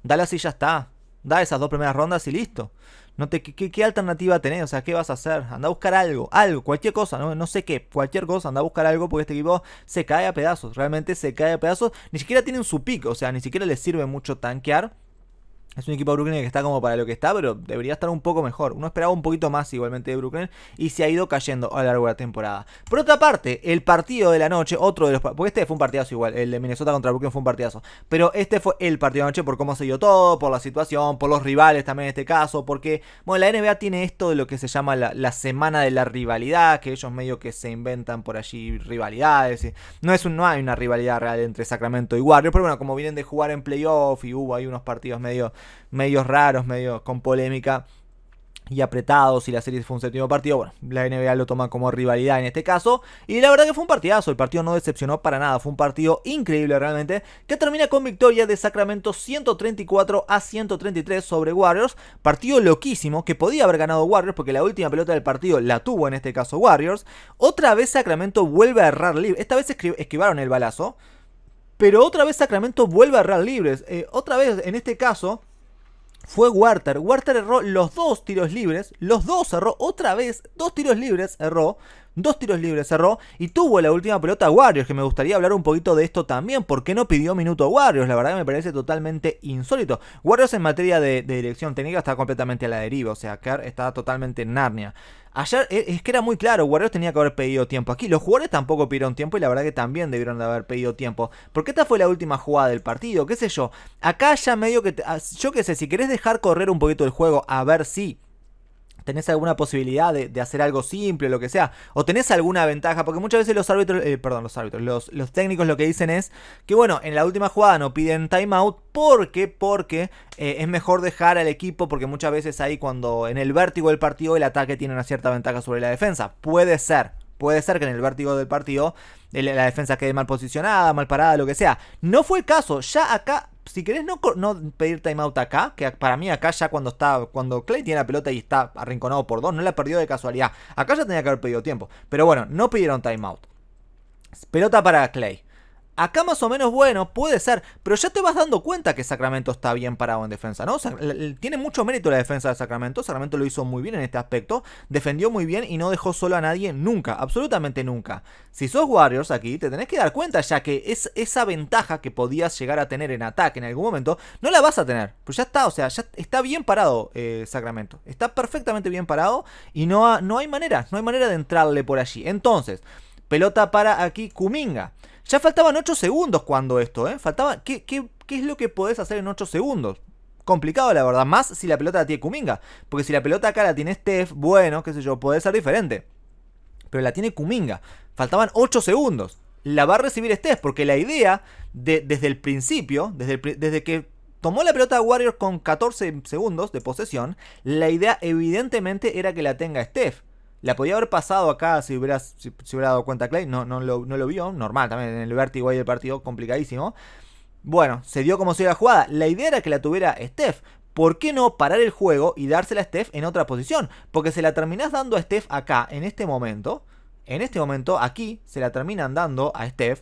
Dallas y ya está. Da esas dos primeras rondas y listo. ¿qué, ¿Qué alternativa tenés? O sea, ¿qué vas a hacer? Anda a buscar algo, algo, cualquier cosa, no, no sé qué, cualquier cosa, anda a buscar algo porque este equipo se cae a pedazos, realmente se cae a pedazos. Ni siquiera tienen su pick, o sea, ni siquiera les sirve mucho tanquear es un equipo de Brooklyn que está como para lo que está, pero debería estar un poco mejor. Uno esperaba un poquito más igualmente de Brooklyn y se ha ido cayendo a lo largo de la temporada. Por otra parte, el partido de la noche, otro de los... Porque este fue un partidazo igual, el de Minnesota contra Brooklyn fue un partidazo. Pero este fue el partido de la noche por cómo se dio todo, por la situación, por los rivales también en este caso, porque, bueno, la NBA tiene esto de lo que se llama la, semana de la rivalidad, que ellos medio que se inventan por allí rivalidades. no, es no hay una rivalidad real entre Sacramento y Warriors, pero bueno, como vienen de jugar en playoff y hubo ahí unos partidos medio medios raros, medio con polémica y apretados y la serie fue un séptimo partido, bueno, la NBA lo toma como rivalidad en este caso y la verdad que fue un partidazo, el partido no decepcionó para nada, fue un partido increíble realmente que termina con victoria de Sacramento 134 a 133 sobre Warriors, partido loquísimo que podía haber ganado Warriors porque la última pelota del partido la tuvo en este caso Warriors, otra vez Sacramento vuelve a errar libre, esta vez esquivaron el balazo, pero otra vez Sacramento vuelve a errar libres, eh, otra vez en este caso fue walter walter erró los dos tiros libres, los dos erró otra vez, dos tiros libres erró, dos tiros libres cerró y tuvo la última pelota Warriors, que me gustaría hablar un poquito de esto también, porque no pidió minuto Warriors, la verdad me parece totalmente insólito. Warriors en materia de, dirección técnica está completamente a la deriva, o sea, Kerr está totalmente en Narnia. Ayer e, es que era muy claro, Warriors tenía que haber pedido tiempo. Aquí los jugadores tampoco pidieron tiempo y la verdad que también debieron de haber pedido tiempo. Porque esta fue la última jugada del partido, qué sé yo. Acá ya medio que... Ah, yo qué sé, si querés dejar correr un poquito el juego a ver si tenés alguna posibilidad de, hacer algo simple, lo que sea, o tenés alguna ventaja, porque muchas veces los árbitros, eh, perdón, los árbitros, los, técnicos lo que dicen es que bueno, en la última jugada no piden timeout porque, porque eh, es mejor dejar al equipo, porque muchas veces ahí cuando en el vértigo del partido el ataque tiene una cierta ventaja sobre la defensa, puede ser, Puede ser que en el vértigo del partido la defensa quede mal posicionada, mal parada, lo que sea. No fue el caso. Ya acá si querés no, no pedir timeout acá, que para mí acá ya cuando está, cuando Clay tiene la pelota y está arrinconado por dos, no la perdido de casualidad. Acá ya tenía que haber pedido tiempo. Pero bueno, no pidieron timeout. Pelota para Clay. Acá más o menos bueno, puede ser, pero ya te vas dando cuenta que Sacramento está bien parado en defensa, ¿no? tiene mucho mérito la defensa de Sacramento, Sacramento lo hizo muy bien en este aspecto, defendió muy bien y no dejó solo a nadie nunca, absolutamente nunca. Si sos Warriors aquí, te tenés que dar cuenta ya que es esa ventaja que podías llegar a tener en ataque en algún momento, no la vas a tener, pero pues ya está, o sea, ya está bien parado eh, Sacramento, está perfectamente bien parado y no, no hay manera, no hay manera de entrarle por allí. Entonces, pelota para aquí Kuminga. Ya faltaban 8 segundos cuando esto, ¿eh? Faltaba. ¿Qué, qué, es lo que podés hacer en 8 segundos? Complicado, la verdad. Más si la pelota la tiene Kuminga. Porque si la pelota acá la tiene Steph, bueno, qué sé yo, puede ser diferente. Pero la tiene Kuminga. Faltaban 8 segundos. La va a recibir Steph, porque la idea, desde el principio, desde, desde que tomó la pelota Warriors con 14 segundos de posesión, la idea evidentemente era que la tenga Steph. La podía haber pasado acá si hubiera, si, dado cuenta Clay. No, no, lo, vio. Normal también. En el vértigo ahí del partido, complicadísimo. Bueno, se dio como si la jugada. La idea era que la tuviera Steph. ¿Por qué no parar el juego y dársela a Steph en otra posición? Porque se la terminás dando a Steph acá, en este momento. En este momento, aquí, se la terminan dando a Steph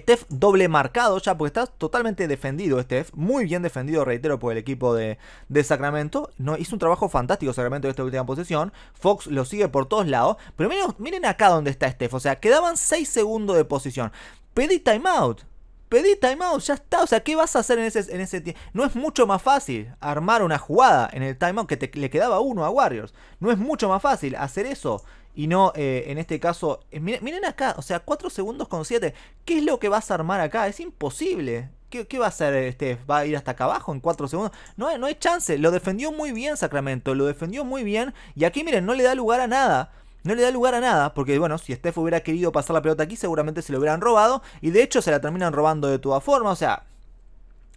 Steph doble marcado ya, porque está totalmente defendido Steph, muy bien defendido, reitero, por el equipo de, de Sacramento. No, hizo un trabajo fantástico Sacramento en esta última posición, Fox lo sigue por todos lados. Pero miren, acá donde está Steph, o sea, quedaban 6 segundos de posición. Pedí timeout. Pedí timeout, ya está. O sea, ¿qué vas a hacer en ese, en ese tiempo? No es mucho más fácil armar una jugada en el timeout que le quedaba uno a Warriors. No es mucho más fácil hacer eso y no, eh, en este caso, eh, miren, acá, o sea, 4 segundos con 7. ¿Qué es lo que vas a armar acá? Es imposible. ¿Qué, va a hacer este? ¿Va a ir hasta acá abajo en 4 segundos? No hay, no hay chance. Lo defendió muy bien Sacramento, lo defendió muy bien. Y aquí, miren, no le da lugar a nada. No le da lugar a nada, porque bueno, si Steph hubiera querido pasar la pelota aquí, seguramente se lo hubieran robado. Y de hecho se la terminan robando de toda forma O sea,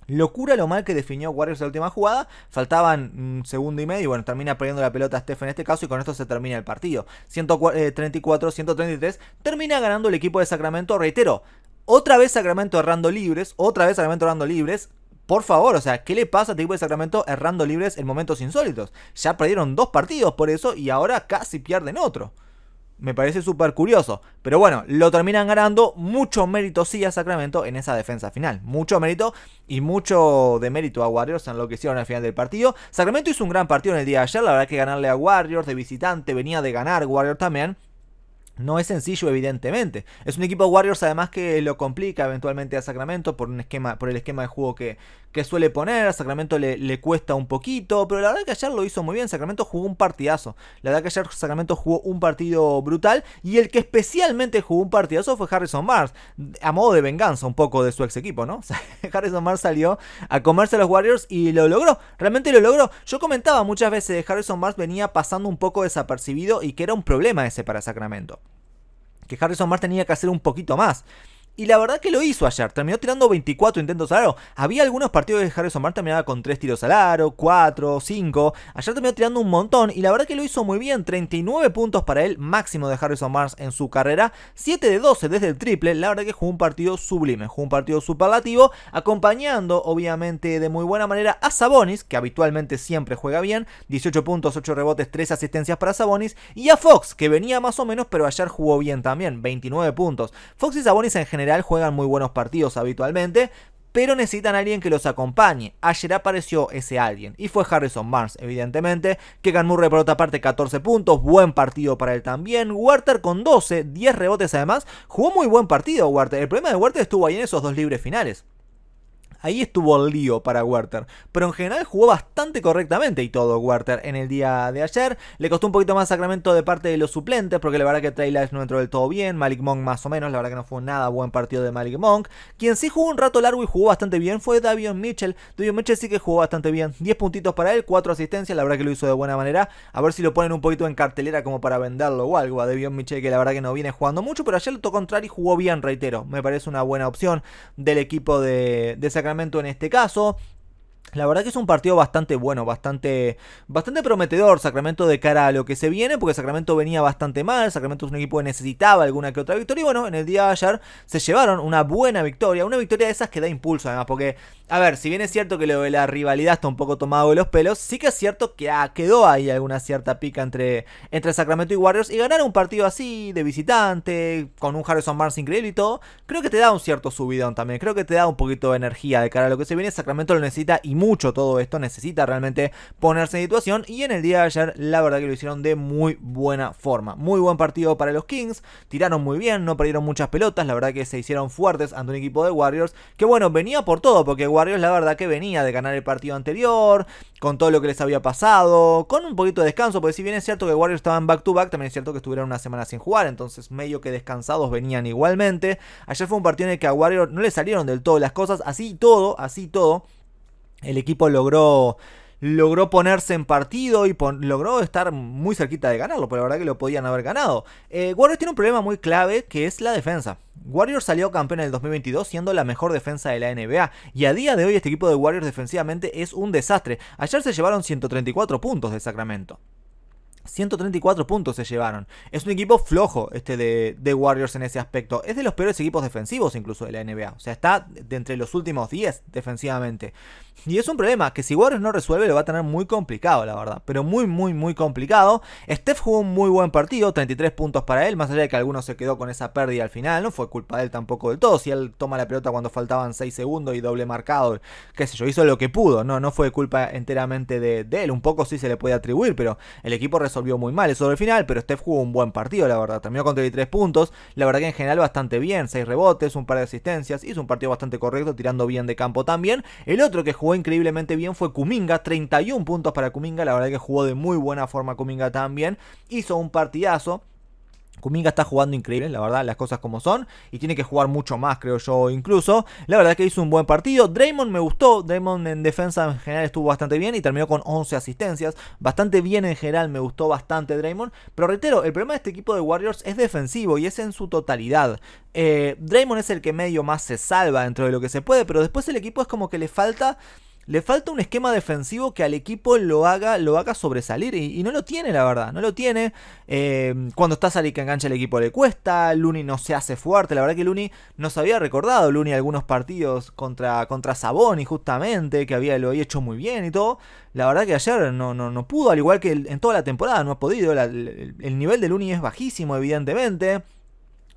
Locura lo mal que definió Warriors la última jugada. Faltaban un mm, segundo y medio y bueno, termina perdiendo la pelota Steph en este caso y con esto se termina el partido. 134-133 eh, termina ganando el equipo de Sacramento, reitero. Otra vez Sacramento errando libres, otra vez Sacramento errando libres, por favor, o sea, ¿qué le pasa a este equipo de Sacramento errando libres en momentos insólitos? Ya perdieron dos partidos por eso y ahora casi pierden otro me parece súper curioso. Pero bueno, lo terminan ganando. Mucho mérito sí a Sacramento en esa defensa final. Mucho mérito y mucho de mérito a Warriors en lo que hicieron al final del partido. Sacramento hizo un gran partido en el día de ayer. La verdad que ganarle a Warriors de visitante. Venía de ganar Warriors también. No es sencillo, evidentemente. Es un equipo Warriors además que lo complica eventualmente a Sacramento por un esquema, por el esquema de juego que, que suele poner. a Sacramento le, cuesta un poquito, pero la verdad que ayer lo hizo muy bien. Sacramento jugó un partidazo. La verdad que ayer Sacramento jugó un partido brutal y el que especialmente jugó un partidazo fue Harrison Mars, a modo de venganza un poco de su ex equipo, ¿no? [laughs] Harrison Mars salió a comerse a los Warriors y lo logró, realmente lo logró. Yo comentaba muchas veces, Harrison Mars venía pasando un poco desapercibido y que era un problema ese para Sacramento. Que Harrison Mars tenía que hacer un poquito más. Y la verdad que lo hizo ayer, terminó tirando 24 intentos al aro. Había algunos partidos de Harrison Barnes terminaba con 3 tiros al aro, 4, 5. Ayer terminó tirando un montón y la verdad que lo hizo muy bien. 39 puntos para él, máximo de Harrison Mars en su carrera. 7 de 12 desde el triple. La verdad que jugó un partido sublime, jugó un partido superlativo, acompañando obviamente de muy buena manera a Sabonis, que habitualmente siempre juega bien. 18 puntos, 8 rebotes, 3 asistencias para Sabonis. Y a Fox, que venía más o menos, pero ayer jugó bien también, 29 puntos. Fox y Sabonis en general general juegan muy buenos partidos habitualmente, pero necesitan alguien que los acompañe. Ayer apareció ese alguien y fue Harrison Barnes, evidentemente. Kegan Murray por otra parte 14 puntos, buen partido para él también. Werther con 12, 10 rebotes además, jugó muy buen partido Werther. El problema de Werther estuvo ahí en esos dos libres finales. Ahí estuvo el lío para Werther. Pero en general jugó bastante correctamente y todo Werther en el día de ayer. Le costó un poquito más Sacramento de parte de los suplentes, porque la verdad que Trey no entró del todo bien. Malik Monk más o menos, la verdad que no fue nada buen partido de Malik Monk. Quien sí jugó un rato largo y jugó bastante bien fue Davion Mitchell. Davion Mitchell sí que jugó bastante bien. 10 puntitos para él, 4 asistencias, la verdad que lo hizo de buena manera. A ver si lo ponen un poquito en cartelera como para venderlo o algo. A Davion Mitchell que la verdad que no viene jugando mucho, pero ayer lo tocó contrario y jugó bien, reitero. Me parece una buena opción del equipo de, de Sacramento en este caso. La verdad que es un partido bastante bueno, bastante, bastante prometedor Sacramento de cara a lo que se viene, porque Sacramento venía bastante mal, Sacramento es un equipo que necesitaba alguna que otra victoria, y bueno, en el día de ayer se llevaron una buena victoria, una victoria de esas que da impulso además, porque, a ver, si bien es cierto que lo de la rivalidad está un poco tomado de los pelos, sí que es cierto que ah, quedó ahí alguna cierta pica entre, entre Sacramento y Warriors, y ganar un partido así, de visitante, con un Harrison Barnes increíble y todo, creo que te da un cierto subidón también, creo que te da un poquito de energía de cara a lo que se viene, Sacramento lo necesita y mucho todo esto, necesita realmente ponerse en situación y en el día de ayer la verdad que lo hicieron de muy buena forma. Muy buen partido para los Kings, tiraron muy bien, no perdieron muchas pelotas, la verdad que se hicieron fuertes ante un equipo de Warriors que bueno, venía por todo, porque Warriors la verdad que venía de ganar el partido anterior, con todo lo que les había pasado, con un poquito de descanso, porque si bien es cierto que Warriors estaban back to back, también es cierto que estuvieron una semana sin jugar, entonces medio que descansados venían igualmente. Ayer fue un partido en el que a Warriors no le salieron del todo las cosas, así todo, así todo. El equipo logró logró ponerse en partido y logró estar muy cerquita de ganarlo, pero la verdad que lo podían haber ganado. Eh, Warriors tiene un problema muy clave que es la defensa. Warriors salió campeón en el 2022 siendo la mejor defensa de la NBA y a día de hoy este equipo de Warriors defensivamente es un desastre. Ayer se llevaron 134 puntos de Sacramento. 134 puntos se llevaron. Es un equipo flojo este de, de, Warriors en ese aspecto. Es de los peores equipos defensivos incluso de la NBA. O sea, está de entre los últimos 10 defensivamente. Y es un problema que si Warriors no resuelve lo va a tener muy complicado, la verdad. Pero muy, muy, muy complicado. Steph jugó un muy buen partido, 33 puntos para él, más allá de que alguno se quedó con esa pérdida al final, no fue culpa de él tampoco del todo. Si él toma la pelota cuando faltaban 6 segundos y doble marcado, qué sé yo, hizo lo que pudo, no, no fue culpa enteramente de, él. Un poco sí se le puede atribuir, pero el equipo resolvió muy mal eso del final, pero Steph jugó un buen partido, la verdad. Terminó con 33 puntos, la verdad que en general bastante bien, 6 rebotes, un par de asistencias, hizo un partido bastante correcto, tirando bien de campo también. El otro que jugó jugó increíblemente bien fue Kuminga, 31 puntos para Kuminga, la verdad que jugó de muy buena forma Kuminga también, hizo un partidazo, Kuminga está jugando increíble, la verdad, las cosas como son. Y tiene que jugar mucho más, creo yo, incluso. La verdad que hizo un buen partido. Draymond me gustó. Draymond en defensa en general estuvo bastante bien y terminó con 11 asistencias. Bastante bien en general, me gustó bastante Draymond. Pero reitero, el problema de este equipo de Warriors es defensivo y es en su totalidad. Eh, Draymond es el que medio más se salva dentro de lo que se puede, pero después el equipo es como que le falta le falta un esquema defensivo que al equipo lo haga, lo haga sobresalir. Y, no lo tiene, la verdad. No lo tiene. Em, cuando está salir que engancha el equipo le cuesta. Luni no se hace fuerte. La verdad que Luni nos había recordado. Luni algunos partidos contra, contra Saboni, justamente. Que había, lo había hecho muy bien y todo. La verdad que ayer no, no, no pudo. Al igual que en toda la temporada no ha podido. el, nivel de Luni es bajísimo, evidentemente.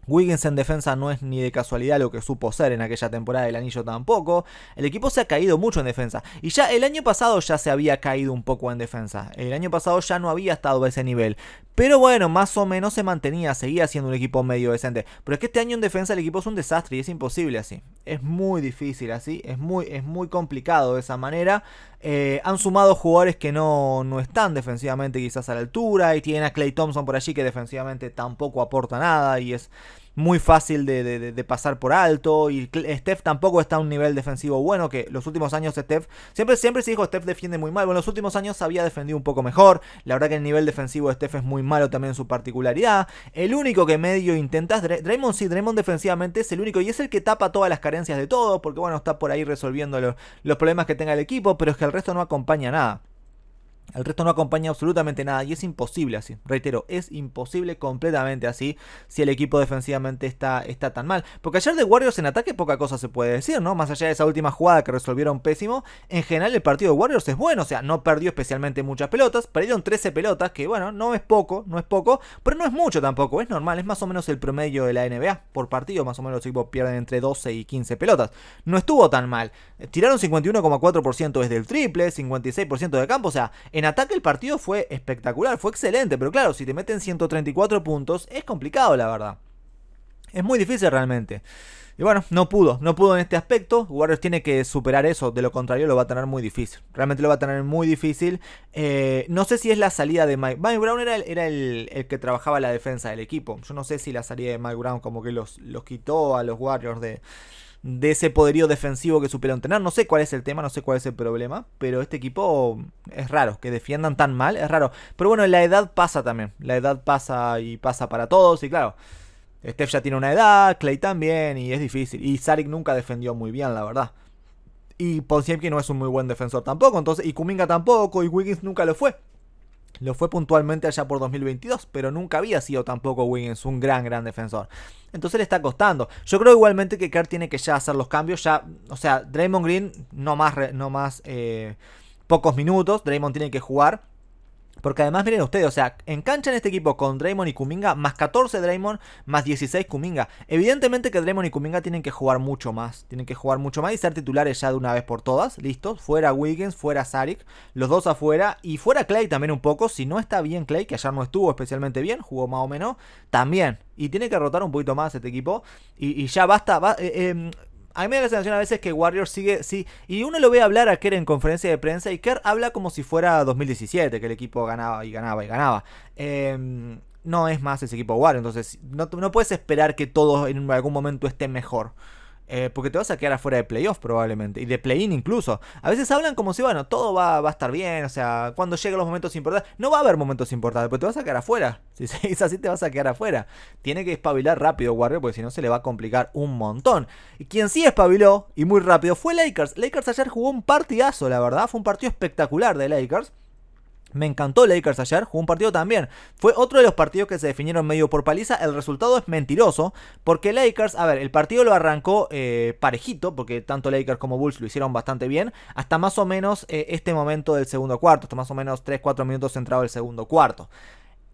Wiggins en defensa no es ni de casualidad lo que supo ser en aquella temporada del anillo tampoco. El equipo se ha caído mucho en defensa. Y ya el año pasado ya se había caído un poco en defensa. El año pasado ya no había estado a ese nivel. Pero bueno, más o menos se mantenía, seguía siendo un equipo medio decente. Pero es que este año en defensa el equipo es un desastre y es imposible así. Es muy difícil así, es muy, es muy complicado de esa manera. Eh, han sumado jugadores que no, no, están defensivamente quizás a la altura. Y tienen a Clay Thompson por allí que defensivamente tampoco aporta nada. Y es muy fácil de, pasar por alto. Y Steph tampoco está a un nivel defensivo bueno, que los últimos años Steph, siempre, siempre se dijo Steph defiende muy mal. Bueno, los últimos años había defendido un poco mejor. La verdad que el nivel defensivo de Steph es muy malo también en su particularidad. El único que medio intenta, Draymond sí, Draymond defensivamente es el único y es el que tapa todas las carencias de todo, porque bueno, está por ahí resolviendo los problemas que tenga el equipo, pero es que el resto no acompaña nada. El resto no acompaña absolutamente nada y es imposible así. Reitero, es imposible completamente así si el equipo defensivamente está, está tan mal. Porque ayer de Warriors en ataque poca cosa se puede decir, ¿no? Más allá de esa última jugada que resolvieron pésimo, en general el partido de Warriors es bueno. O sea, no perdió especialmente muchas pelotas. Perdieron 13 pelotas, que bueno, no es poco, no es poco, pero no es mucho tampoco. Es normal, es más o menos el promedio de la NBA. Por partido, más o menos los equipos pierden entre 12 y 15 pelotas. No estuvo tan mal. Tiraron 51,4% desde el triple, 56% de campo. O sea, en ataque el partido fue espectacular, fue excelente, pero claro, si te meten 134 puntos es complicado, la verdad. Es muy difícil realmente. Y bueno, no pudo, no pudo en este aspecto. Warriors tiene que superar eso, de lo contrario lo va a tener muy difícil. Realmente lo va a tener muy difícil. Eh, no sé si es la salida de Mike. Mike Brown era, el, que trabajaba la defensa del equipo. Yo no sé si la salida de Mike Brown como que los, los quitó a los Warriors de, de ese poderío defensivo que supieron tener. No sé cuál es el tema, no sé cuál es el problema, pero este equipo es raro, que defiendan tan mal, es raro. Pero bueno, la edad pasa también, la edad pasa y pasa para todos, y claro, Steph ya tiene una edad, Clay también, y es difícil. Y Zarek nunca defendió muy bien, la verdad. Y que no es un muy buen defensor tampoco, entonces, y Kuminga tampoco, y Wiggins nunca lo fue. Lo fue puntualmente allá por 2022, pero nunca había sido tampoco Wiggins un gran, gran defensor. Entonces le está costando. Yo creo igualmente que Kerr tiene que ya hacer los cambios. Ya, o sea, Draymond Green no más, no más eh, pocos minutos. Draymond tiene que jugar. Porque además, miren ustedes, o sea, enganchan este equipo con Draymond y Kuminga, más 14 Draymond, más 16 Kuminga. Evidentemente que Draymond y Kuminga tienen que jugar mucho más. Tienen que jugar mucho más y ser titulares ya de una vez por todas. Listos. Fuera Wiggins, fuera Saric, los dos afuera. Y fuera Clay también un poco. Si no está bien Clay, que ayer no estuvo especialmente bien, jugó más o menos, también. Y tiene que rotar un poquito más este equipo. Y, ya basta. Va, eh, em, a mí me da la sensación a veces que Warriors sigue, sí, y uno lo ve hablar a Kerr en conferencia de prensa y Kerr habla como si fuera 2017, que el equipo ganaba y ganaba y ganaba. Em, no es más ese equipo Warrior entonces no, puedes esperar que todo en algún momento esté mejor. Eh, porque te vas a quedar afuera de playoffs probablemente, y de play-in incluso. A veces hablan como si, bueno, todo va, a estar bien, o sea, cuando lleguen los momentos importantes, no va a haber momentos importantes, porque te vas a quedar afuera. [laughs] Si dice así, te vas a quedar afuera. Tiene que espabilar rápido Warrior, porque si no se le va a complicar un montón. Y quien sí espabiló, y muy rápido, fue Lakers. Lakers ayer jugó un partidazo, la verdad, fue un partido espectacular de Lakers. Me encantó Lakers ayer, jugó un partido también. Fue otro de los partidos que se definieron medio por paliza. El resultado es mentiroso, porque Lakers, a ver, el partido lo arrancó eh, parejito, porque tanto Lakers como Bulls lo hicieron bastante bien, hasta más o menos eh, este momento del segundo cuarto, hasta más o menos 3-4 minutos entrado el segundo cuarto.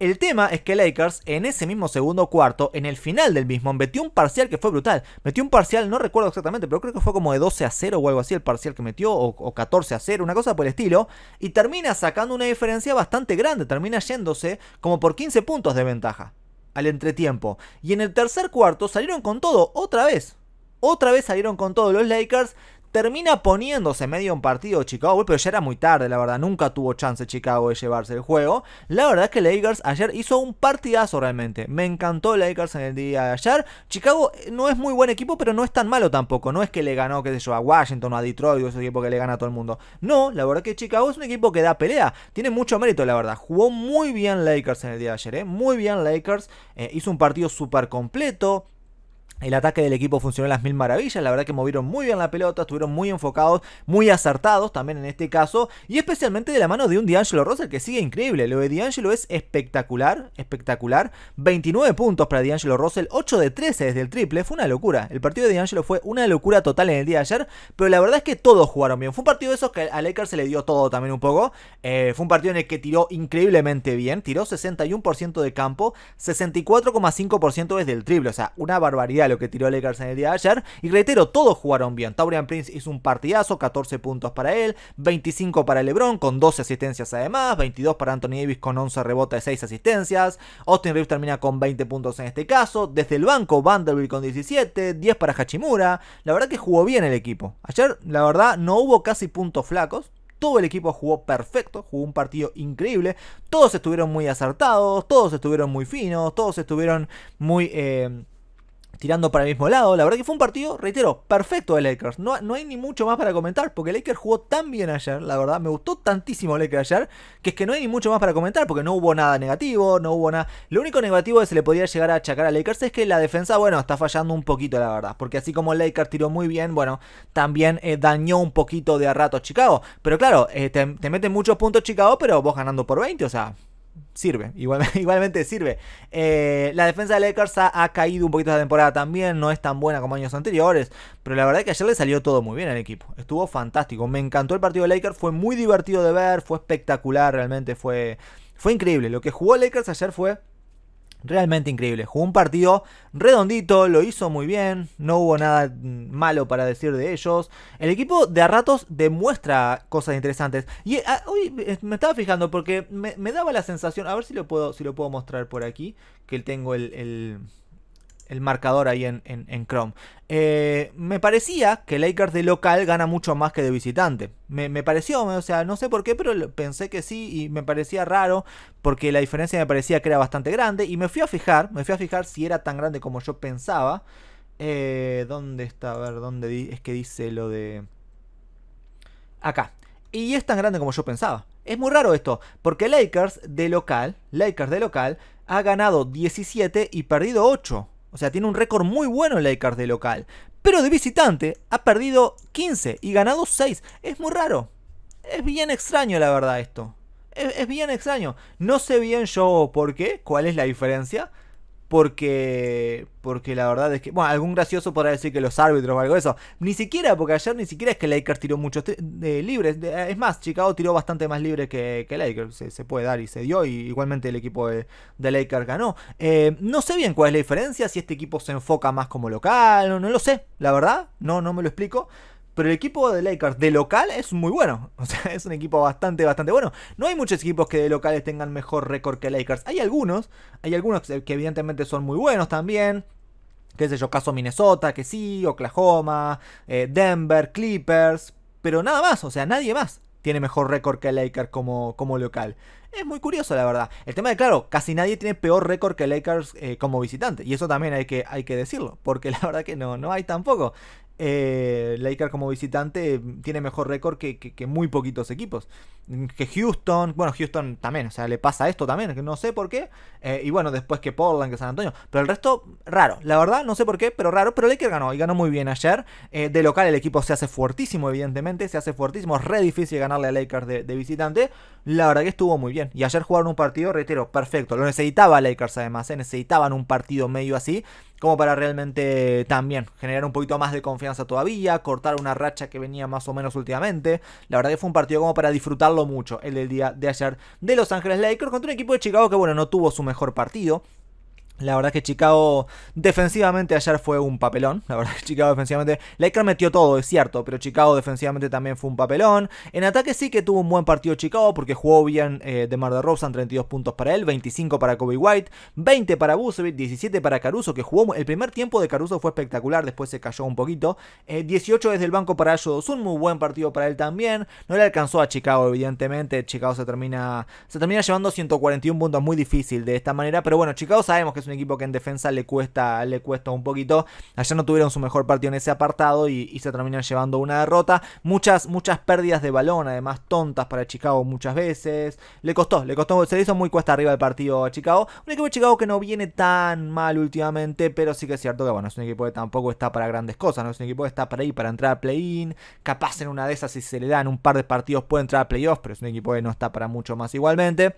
El tema es que Lakers en ese mismo segundo cuarto, en el final del mismo, metió un parcial que fue brutal. Metió un parcial, no recuerdo exactamente, pero creo que fue como de 12 a 0 o algo así el parcial que metió, o, 14 a 0, una cosa por el estilo. Y termina sacando una diferencia bastante grande, termina yéndose como por 15 puntos de ventaja al entretiempo. Y en el tercer cuarto salieron con todo, otra vez. Otra vez salieron con todo los Lakers Termina poniéndose medio un partido Chicago pero ya era muy tarde, la verdad. Nunca tuvo chance Chicago de llevarse el juego. La verdad es que Lakers ayer hizo un partidazo realmente. Me encantó Lakers en el día de ayer. Chicago eh, no es muy buen equipo, pero no es tan malo tampoco. No es que le ganó, qué sé yo, a Washington o a Detroit o ese equipo que le gana a todo el mundo. No, la verdad es que Chicago es un equipo que da pelea. Tiene mucho mérito, la verdad. Jugó muy bien Lakers en el día de ayer, ¿eh? Muy bien Lakers. Eh, hizo un partido súper completo el ataque del equipo funcionó a las mil maravillas, la verdad que movieron muy bien la pelota, estuvieron muy enfocados, muy acertados también en este caso, y especialmente de la mano de un D'Angelo Russell que sigue increíble. Lo de D'Angelo es espectacular, espectacular. 29 puntos para D'Angelo Russell, 8 de 13 desde el triple, fue una locura. El partido de D'Angelo fue una locura total en el día de ayer, pero la verdad es que todos jugaron bien. Fue un partido de esos que a Lakers se le dio todo también un poco. Eh, fue un partido en el que tiró increíblemente bien, tiró 61% de campo, 64,5% desde el triple, o sea, una barbaridad lo que tiró Lakers en el día de ayer. Y reitero, todos jugaron bien. Taurian Prince hizo un partidazo, 14 puntos para él, 25 para LeBron con 12 asistencias además, 22 para Anthony Davis con 11 rebotes, 6 asistencias. Austin Reeves termina con 20 puntos en este caso. Desde el banco, Vanderbilt con 17, 10 para Hachimura. La verdad que jugó bien el equipo. Ayer, la verdad, no hubo casi puntos flacos. Todo el equipo jugó perfecto, jugó un partido increíble. Todos estuvieron muy acertados, todos estuvieron muy finos, todos estuvieron muy... Eh, tirando para el mismo lado. La verdad que fue un partido, reitero, perfecto de Lakers. No, no hay ni mucho más para comentar, porque Lakers jugó tan bien ayer, la verdad, me gustó tantísimo Lakers ayer, que es que no hay ni mucho más para comentar, porque no hubo nada negativo, no hubo nada... Lo único negativo que se le podía llegar a achacar a Lakers es que la defensa, bueno, está fallando un poquito, la verdad, porque así como Lakers tiró muy bien, bueno, también eh, dañó un poquito de a rato Chicago. Pero claro, eh, te, te meten muchos puntos Chicago, pero vos ganando por 20, o sea sirve, [laughs] igualmente sirve. Eh, la defensa de Lakers ha, ha, caído un poquito esta temporada también, no es tan buena como años anteriores, pero la verdad es que ayer le salió todo muy bien al equipo, estuvo fantástico, me encantó el partido de Lakers, fue muy divertido de ver, fue espectacular realmente, fue, fue increíble, lo que jugó Lakers ayer fue realmente increíble. Jugó un partido redondito, lo hizo muy bien, no hubo nada malo para decir de ellos. El equipo de a ratos demuestra cosas interesantes. Y hoy eh, ah, me estaba fijando porque me, daba la sensación, a ver si lo puedo, si lo puedo mostrar por aquí, que tengo el el marcador ahí en, Chrome. Eh, me parecía que Lakers de local gana mucho más que de visitante. Me, pareció, o sea, no sé por qué, pero pensé que sí y me parecía raro porque la diferencia me parecía que era bastante grande y me fui a fijar, me fui a fijar si era tan grande como yo pensaba. Eh, ¿Dónde está? A ver, ¿dónde es que dice lo de... Acá. Y es tan grande como yo pensaba. Es muy raro esto, porque Lakers de local, Lakers de local, ha ganado 17 y perdido 8. O sea, tiene un récord muy bueno en Lakers de local. Pero de visitante ha perdido 15 y ganado 6. Es muy raro. Es bien extraño, la verdad, esto. es bien extraño. No sé bien yo por qué, cuál es la diferencia porque porque la verdad es que bueno algún gracioso podrá decir que los árbitros o algo de eso ni siquiera porque ayer ni siquiera es que Lakers tiró muchos libres es más Chicago tiró bastante más libre que, que se, puede dar y se dio y igualmente el equipo de, de ganó eh, no sé bien cuál es la diferencia si este equipo se enfoca más como local no, no lo sé la verdad no no me lo explico pero el equipo de Lakers de local es muy bueno. [laughs] O sea, es un equipo bastante, bastante bueno. No hay muchos equipos que de locales tengan mejor récord que Lakers. Hay algunos. Hay algunos que evidentemente son muy buenos también qué sé yo, caso Minnesota, que sí, Oklahoma, eh, Denver, Clippers, pero nada más, o sea, nadie más tiene mejor récord que Lakers como, como local. Es muy curioso, la verdad. El tema de, claro, casi nadie tiene peor récord que Lakers eh, como visitante. Y eso también hay que, hay que decirlo, porque [laughs] la verdad que no, no hay tampoco eh, como visitante mm, tiene mejor récord que, muy poquitos equipos. Mm, que Houston, bueno, Houston también, o sea, le pasa esto también, que no sé por qué. Eh, y bueno, después que Portland, que San Antonio. Pero el resto, raro. La verdad, no sé por qué, pero raro. Pero Lakers ganó y ganó muy bien ayer. Eh, de local el equipo se hace fuertísimo, evidentemente. Se hace fuertísimo. re difícil ganarle a Lakers de, visitante. La verdad que estuvo muy bien. Y ayer jugaron un partido, reitero, perfecto. Lo necesitaba Lakers además, eh, necesitaban un partido medio así como para realmente también generar un poquito más de confianza todavía, cortar una racha que venía más o menos últimamente. La verdad que fue un partido como para disfrutarlo mucho el del día de ayer de Los Ángeles Lakers contra un equipo de Chicago que bueno, no tuvo su mejor partido, la verdad que Chicago defensivamente ayer fue un papelón. La verdad que Chicago defensivamente. Laker metió todo, es cierto, pero Chicago defensivamente también fue un papelón. En ataque sí que tuvo un buen partido Chicago porque jugó bien de Mar de 32 puntos para él, 25 para Kobe White, 20 para Bucevic, 17 para Caruso, que jugó. El primer tiempo de Caruso fue espectacular, después se cayó un poquito. 18 eh, desde el banco para un muy buen partido para él también. No le alcanzó a Chicago, evidentemente. Chicago se termina, se termina llevando 141 puntos, muy difícil de esta manera, pero bueno, Chicago sabemos que es un equipo que en defensa le cuesta, le cuesta un poquito. Allá no tuvieron su mejor partido en ese apartado y, se terminan llevando una derrota. Muchas, muchas pérdidas de balón, además tontas para Chicago muchas veces. Le costó, le costó, se le hizo muy cuesta arriba el partido a Chicago. Un equipo de Chicago que no viene tan mal últimamente, pero sí que es cierto que bueno, es un equipo que tampoco está para grandes cosas, Es un equipo que está para ahí, para entrar a play-in. Capaz en una de esas, si se le dan un par de partidos, puede entrar a playoffs, pero es un equipo que no está para mucho más igualmente.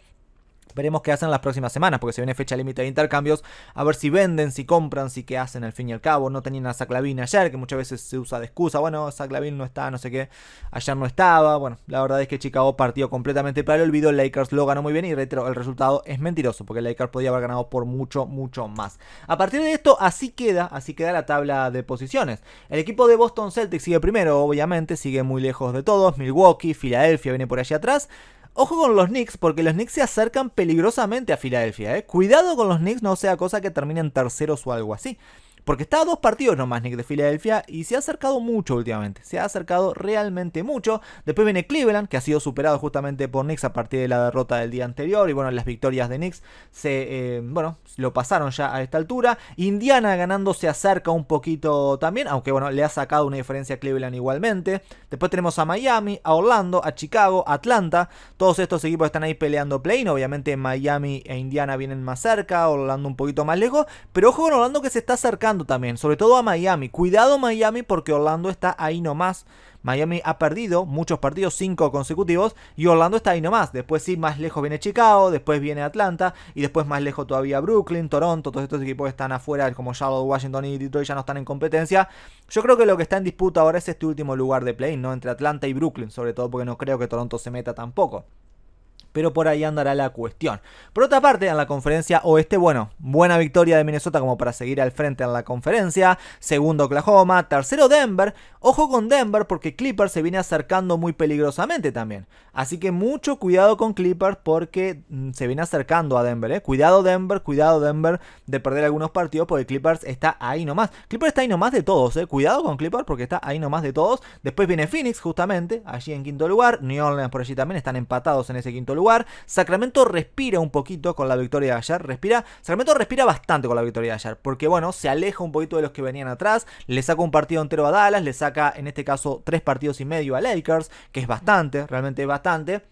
Veremos qué hacen las próximas semanas, porque se viene fecha límite de intercambios, a ver si venden, si compran, si qué hacen al fin y al cabo. No tenían a Saclavin ayer, que muchas veces se usa de excusa, bueno, Saclavin no está, no sé qué, ayer no estaba. Bueno, la verdad es que Chicago partió completamente para el olvido, Lakers lo ganó muy bien y reitero, el resultado es mentiroso, porque Lakers podía haber ganado por mucho, mucho más. A partir de esto, así queda, así queda la tabla de posiciones. El equipo de Boston Celtics sigue primero, obviamente, sigue muy lejos de todos, Milwaukee, Filadelfia viene por allá atrás. Ojo con los Knicks, porque los Knicks se acercan peligrosamente a Filadelfia. ¿eh? Cuidado con los Knicks, no sea cosa que terminen terceros o algo así. Porque está a dos partidos nomás Nick de Filadelfia y se ha acercado mucho últimamente. Se ha acercado realmente mucho. Después viene Cleveland, que ha sido superado justamente por Nick a partir de la derrota del día anterior. Y bueno, las victorias de Nick se, eh, bueno, lo pasaron ya a esta altura. Indiana ganando se acerca un poquito también, aunque bueno, le ha sacado una diferencia a Cleveland igualmente. Después tenemos a Miami, a Orlando, a Chicago, Atlanta. Todos estos equipos están ahí peleando play. Obviamente Miami e Indiana vienen más cerca, Orlando un poquito más lejos. Pero ojo con Orlando que se está acercando también, sobre todo a Miami. Cuidado Miami porque Orlando está ahí nomás. Miami ha perdido muchos partidos, cinco consecutivos, y Orlando está ahí nomás. Después sí, más lejos viene Chicago, después viene Atlanta, y después más lejos todavía Brooklyn, Toronto, todos estos equipos están afuera, como Charlotte, Washington y Detroit ya no están en competencia. Yo creo que lo que está en disputa ahora es este último lugar de play, ¿no? Entre Atlanta y Brooklyn, sobre todo porque no creo que Toronto se meta tampoco pero por ahí andará la cuestión. Por otra parte, en la conferencia oeste, bueno, buena victoria de Minnesota como para seguir al frente en la conferencia, segundo Oklahoma, tercero Denver, ojo con Denver porque Clippers se viene acercando muy peligrosamente también. Así que mucho cuidado con Clippers porque mm, se viene acercando a Denver, ¿eh? Cuidado Denver, cuidado Denver de perder algunos partidos porque Clippers está ahí nomás. Clippers está ahí nomás de todos, ¿eh? Cuidado con Clippers porque está ahí nomás de todos. Después viene Phoenix justamente, allí en quinto lugar, New Orleans por allí también están empatados en ese quinto lugar. Sacramento respira un poquito con la victoria de ayer. Respira, Sacramento respira bastante con la victoria de ayer. Porque bueno, se aleja un poquito de los que venían atrás. Le saca un partido entero a Dallas. Le saca en este caso tres partidos y medio a Lakers. Que es bastante, realmente bastante.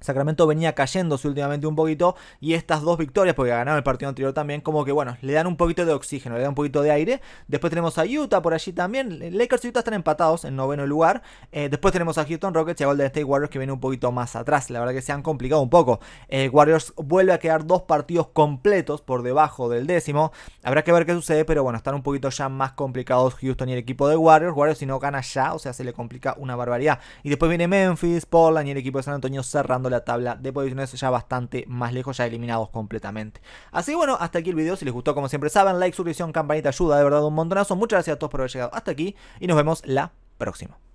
Sacramento venía cayéndose últimamente un poquito y estas dos victorias, porque ganaron el partido anterior también, como que bueno, le dan un poquito de oxígeno, le dan un poquito de aire. Después tenemos a Utah por allí también. Lakers y Utah están empatados en noveno lugar. Eh, después tenemos a Houston Rockets y a Golden State Warriors que viene un poquito más atrás. La verdad que se han complicado un poco. Eh, Warriors vuelve a quedar dos partidos completos por debajo del décimo. Habrá que ver qué sucede, pero bueno, están un poquito ya más complicados Houston y el equipo de Warriors. Warriors si no gana ya, o sea, se le complica una barbaridad. Y después viene Memphis, Portland y el equipo de San Antonio cerrando la tabla de posiciones ya bastante más lejos, ya eliminados completamente. Así que bueno, hasta aquí el video. Si les gustó, como siempre saben, like, suscripción, campanita, ayuda de verdad un montonazo. Muchas gracias a todos por haber llegado hasta aquí y nos vemos la próxima.